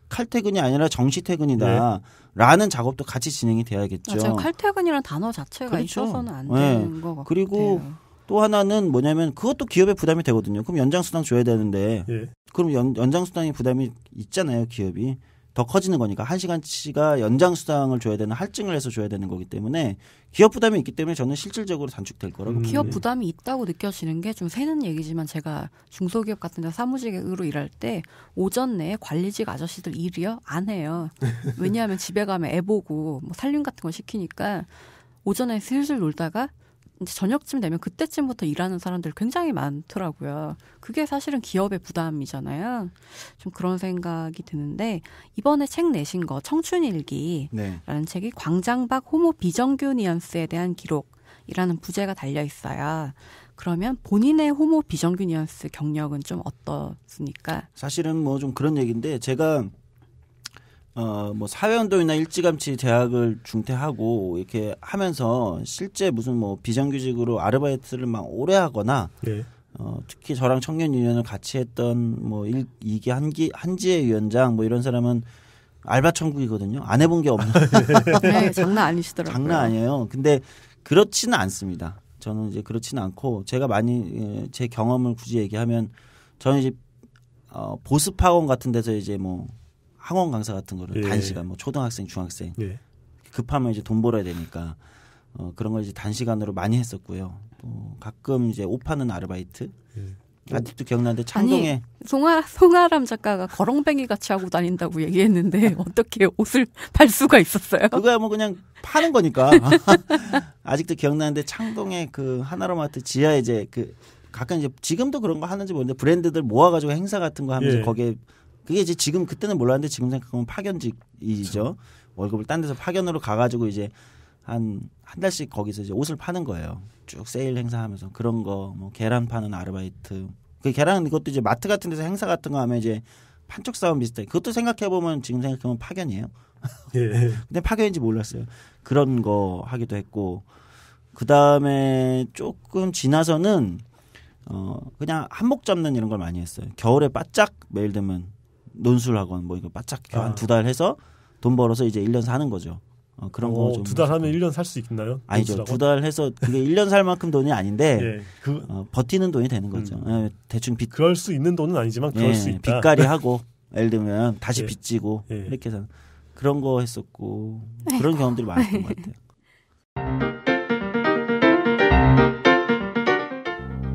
칼퇴근이 아니라 정시 퇴근이다. 네. 라는 작업도 같이 진행이 돼야겠죠. 맞아요. 칼퇴근이라는 단어 자체가 그렇죠. 있어서는 안 네. 되는 거 같아요. 그리고 또 하나는 뭐냐면 그것도 기업의 부담이 되거든요. 그럼 연장수당 줘야 되는데 예. 그럼 연, 연장수당의 부담이 있잖아요, 기업이. 더 커지는 거니까 한시간치가 연장 수당을 줘야 되는 할증을 해서 줘야 되는 거기 때문에 기업 부담이 있기 때문에 저는 실질적으로 단축될 거라고 음. 기업 부담이 있다고 느껴지는 게 좀 새는 얘기지만 제가 중소기업 같은 데 사무직으로 일할 때 오전 내에 관리직 아저씨들 일이요 안 해요 왜냐하면 집에 가면 애 보고 뭐 살림 같은 거 시키니까 오전에 슬슬 놀다가 이제 저녁쯤 되면 그때쯤부터 일하는 사람들 굉장히 많더라고요. 그게 사실은 기업의 부담이잖아요. 좀 그런 생각이 드는데 이번에 책 내신 거 청춘일기라는 네. 책이 광장박 호모 비정규 니언스에 대한 기록이라는 부제가 달려 있어요. 그러면 본인의 호모 비정규 니언스 경력은 좀 어떻습니까? 사실은 뭐 좀 그런 얘기인데 제가 어뭐 사회운동이나 일찌감치 대학을 중퇴하고 이렇게 하면서 실제 무슨 뭐 비정규직으로 아르바이트를 막 오래 하거나 네. 어 특히 저랑 청년 유년을 같이 했던 뭐 일, 이기 한기 한지의 위원장 뭐 이런 사람은 알바 천국이거든요. 안 해본 게 없는. 네. 네, 장난 아니시더라고요. 장난 아니에요. 근데 그렇지는 않습니다. 저는 이제 그렇지는 않고 제가 많이 예, 제 경험을 굳이 얘기하면 저는 이제 어 보습 학원 같은 데서 이제 뭐 학원 강사 같은 거를 예. 단시간 뭐 초등학생, 중학생 예. 급하면 이제 돈 벌어야 되니까 어, 그런 걸 이제 단시간으로 많이 했었고요. 또 가끔 이제 옷 파는 아르바이트 예. 아직도 기억나는데 창동에 아니, 송아 송아람 작가가 거렁뱅이 같이 하고 다닌다고 얘기했는데 어떻게 옷을 팔 수가 있었어요? 그거야 뭐 그냥 파는 거니까 아직도 기억나는데 창동에 그 하나로마트 지하에 이제 그 가끔 이제 지금도 그런 거 하는지 모르는데 브랜드들 모아가지고 행사 같은 거 하면서 예. 거기에 그게 이제 지금 그때는 몰랐는데 지금 생각하면 파견직이죠. 그렇죠. 월급을 딴 데서 파견으로 가가지고 이제 한, 한 달씩 거기서 이제 옷을 파는 거예요. 쭉 세일 행사하면서 그런 거, 뭐 계란 파는 아르바이트. 그 계란 이것도 이제 마트 같은 데서 행사 같은 거 하면 이제 판촉 싸움 비슷해. 그것도 생각해 보면 지금 생각하면 파견이에요. 예. 근데 파견인지 몰랐어요. 그런 거 하기도 했고 그 다음에 조금 지나서는 어 그냥 한몫 잡는 이런 걸 많이 했어요. 겨울에 바짝 매일 되면 논술학원 뭐 이거 바짝 아. 한두달 해서 돈 벌어서 이제 1년 사는 거죠. 어, 그런 어, 거좀 두달 하면 1년 살 수 있나요? 아니죠. 두 달 해서 그게 1년 살 만큼 돈이 아닌데 예, 그, 어, 버티는 돈이 되는 거죠. 음. 예, 대충 빚 그럴 수 있는 돈은 아니지만 그럴 예, 수 있다. 빚갈이 하고 예를 들면 다시 예, 빚지고 예. 이렇게 해서 그런 거 했었고 아이고. 그런 경험들이 많았던 것 같아요.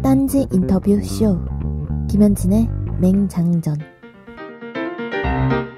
딴지 인터뷰 쇼 김현진의 맹장전 you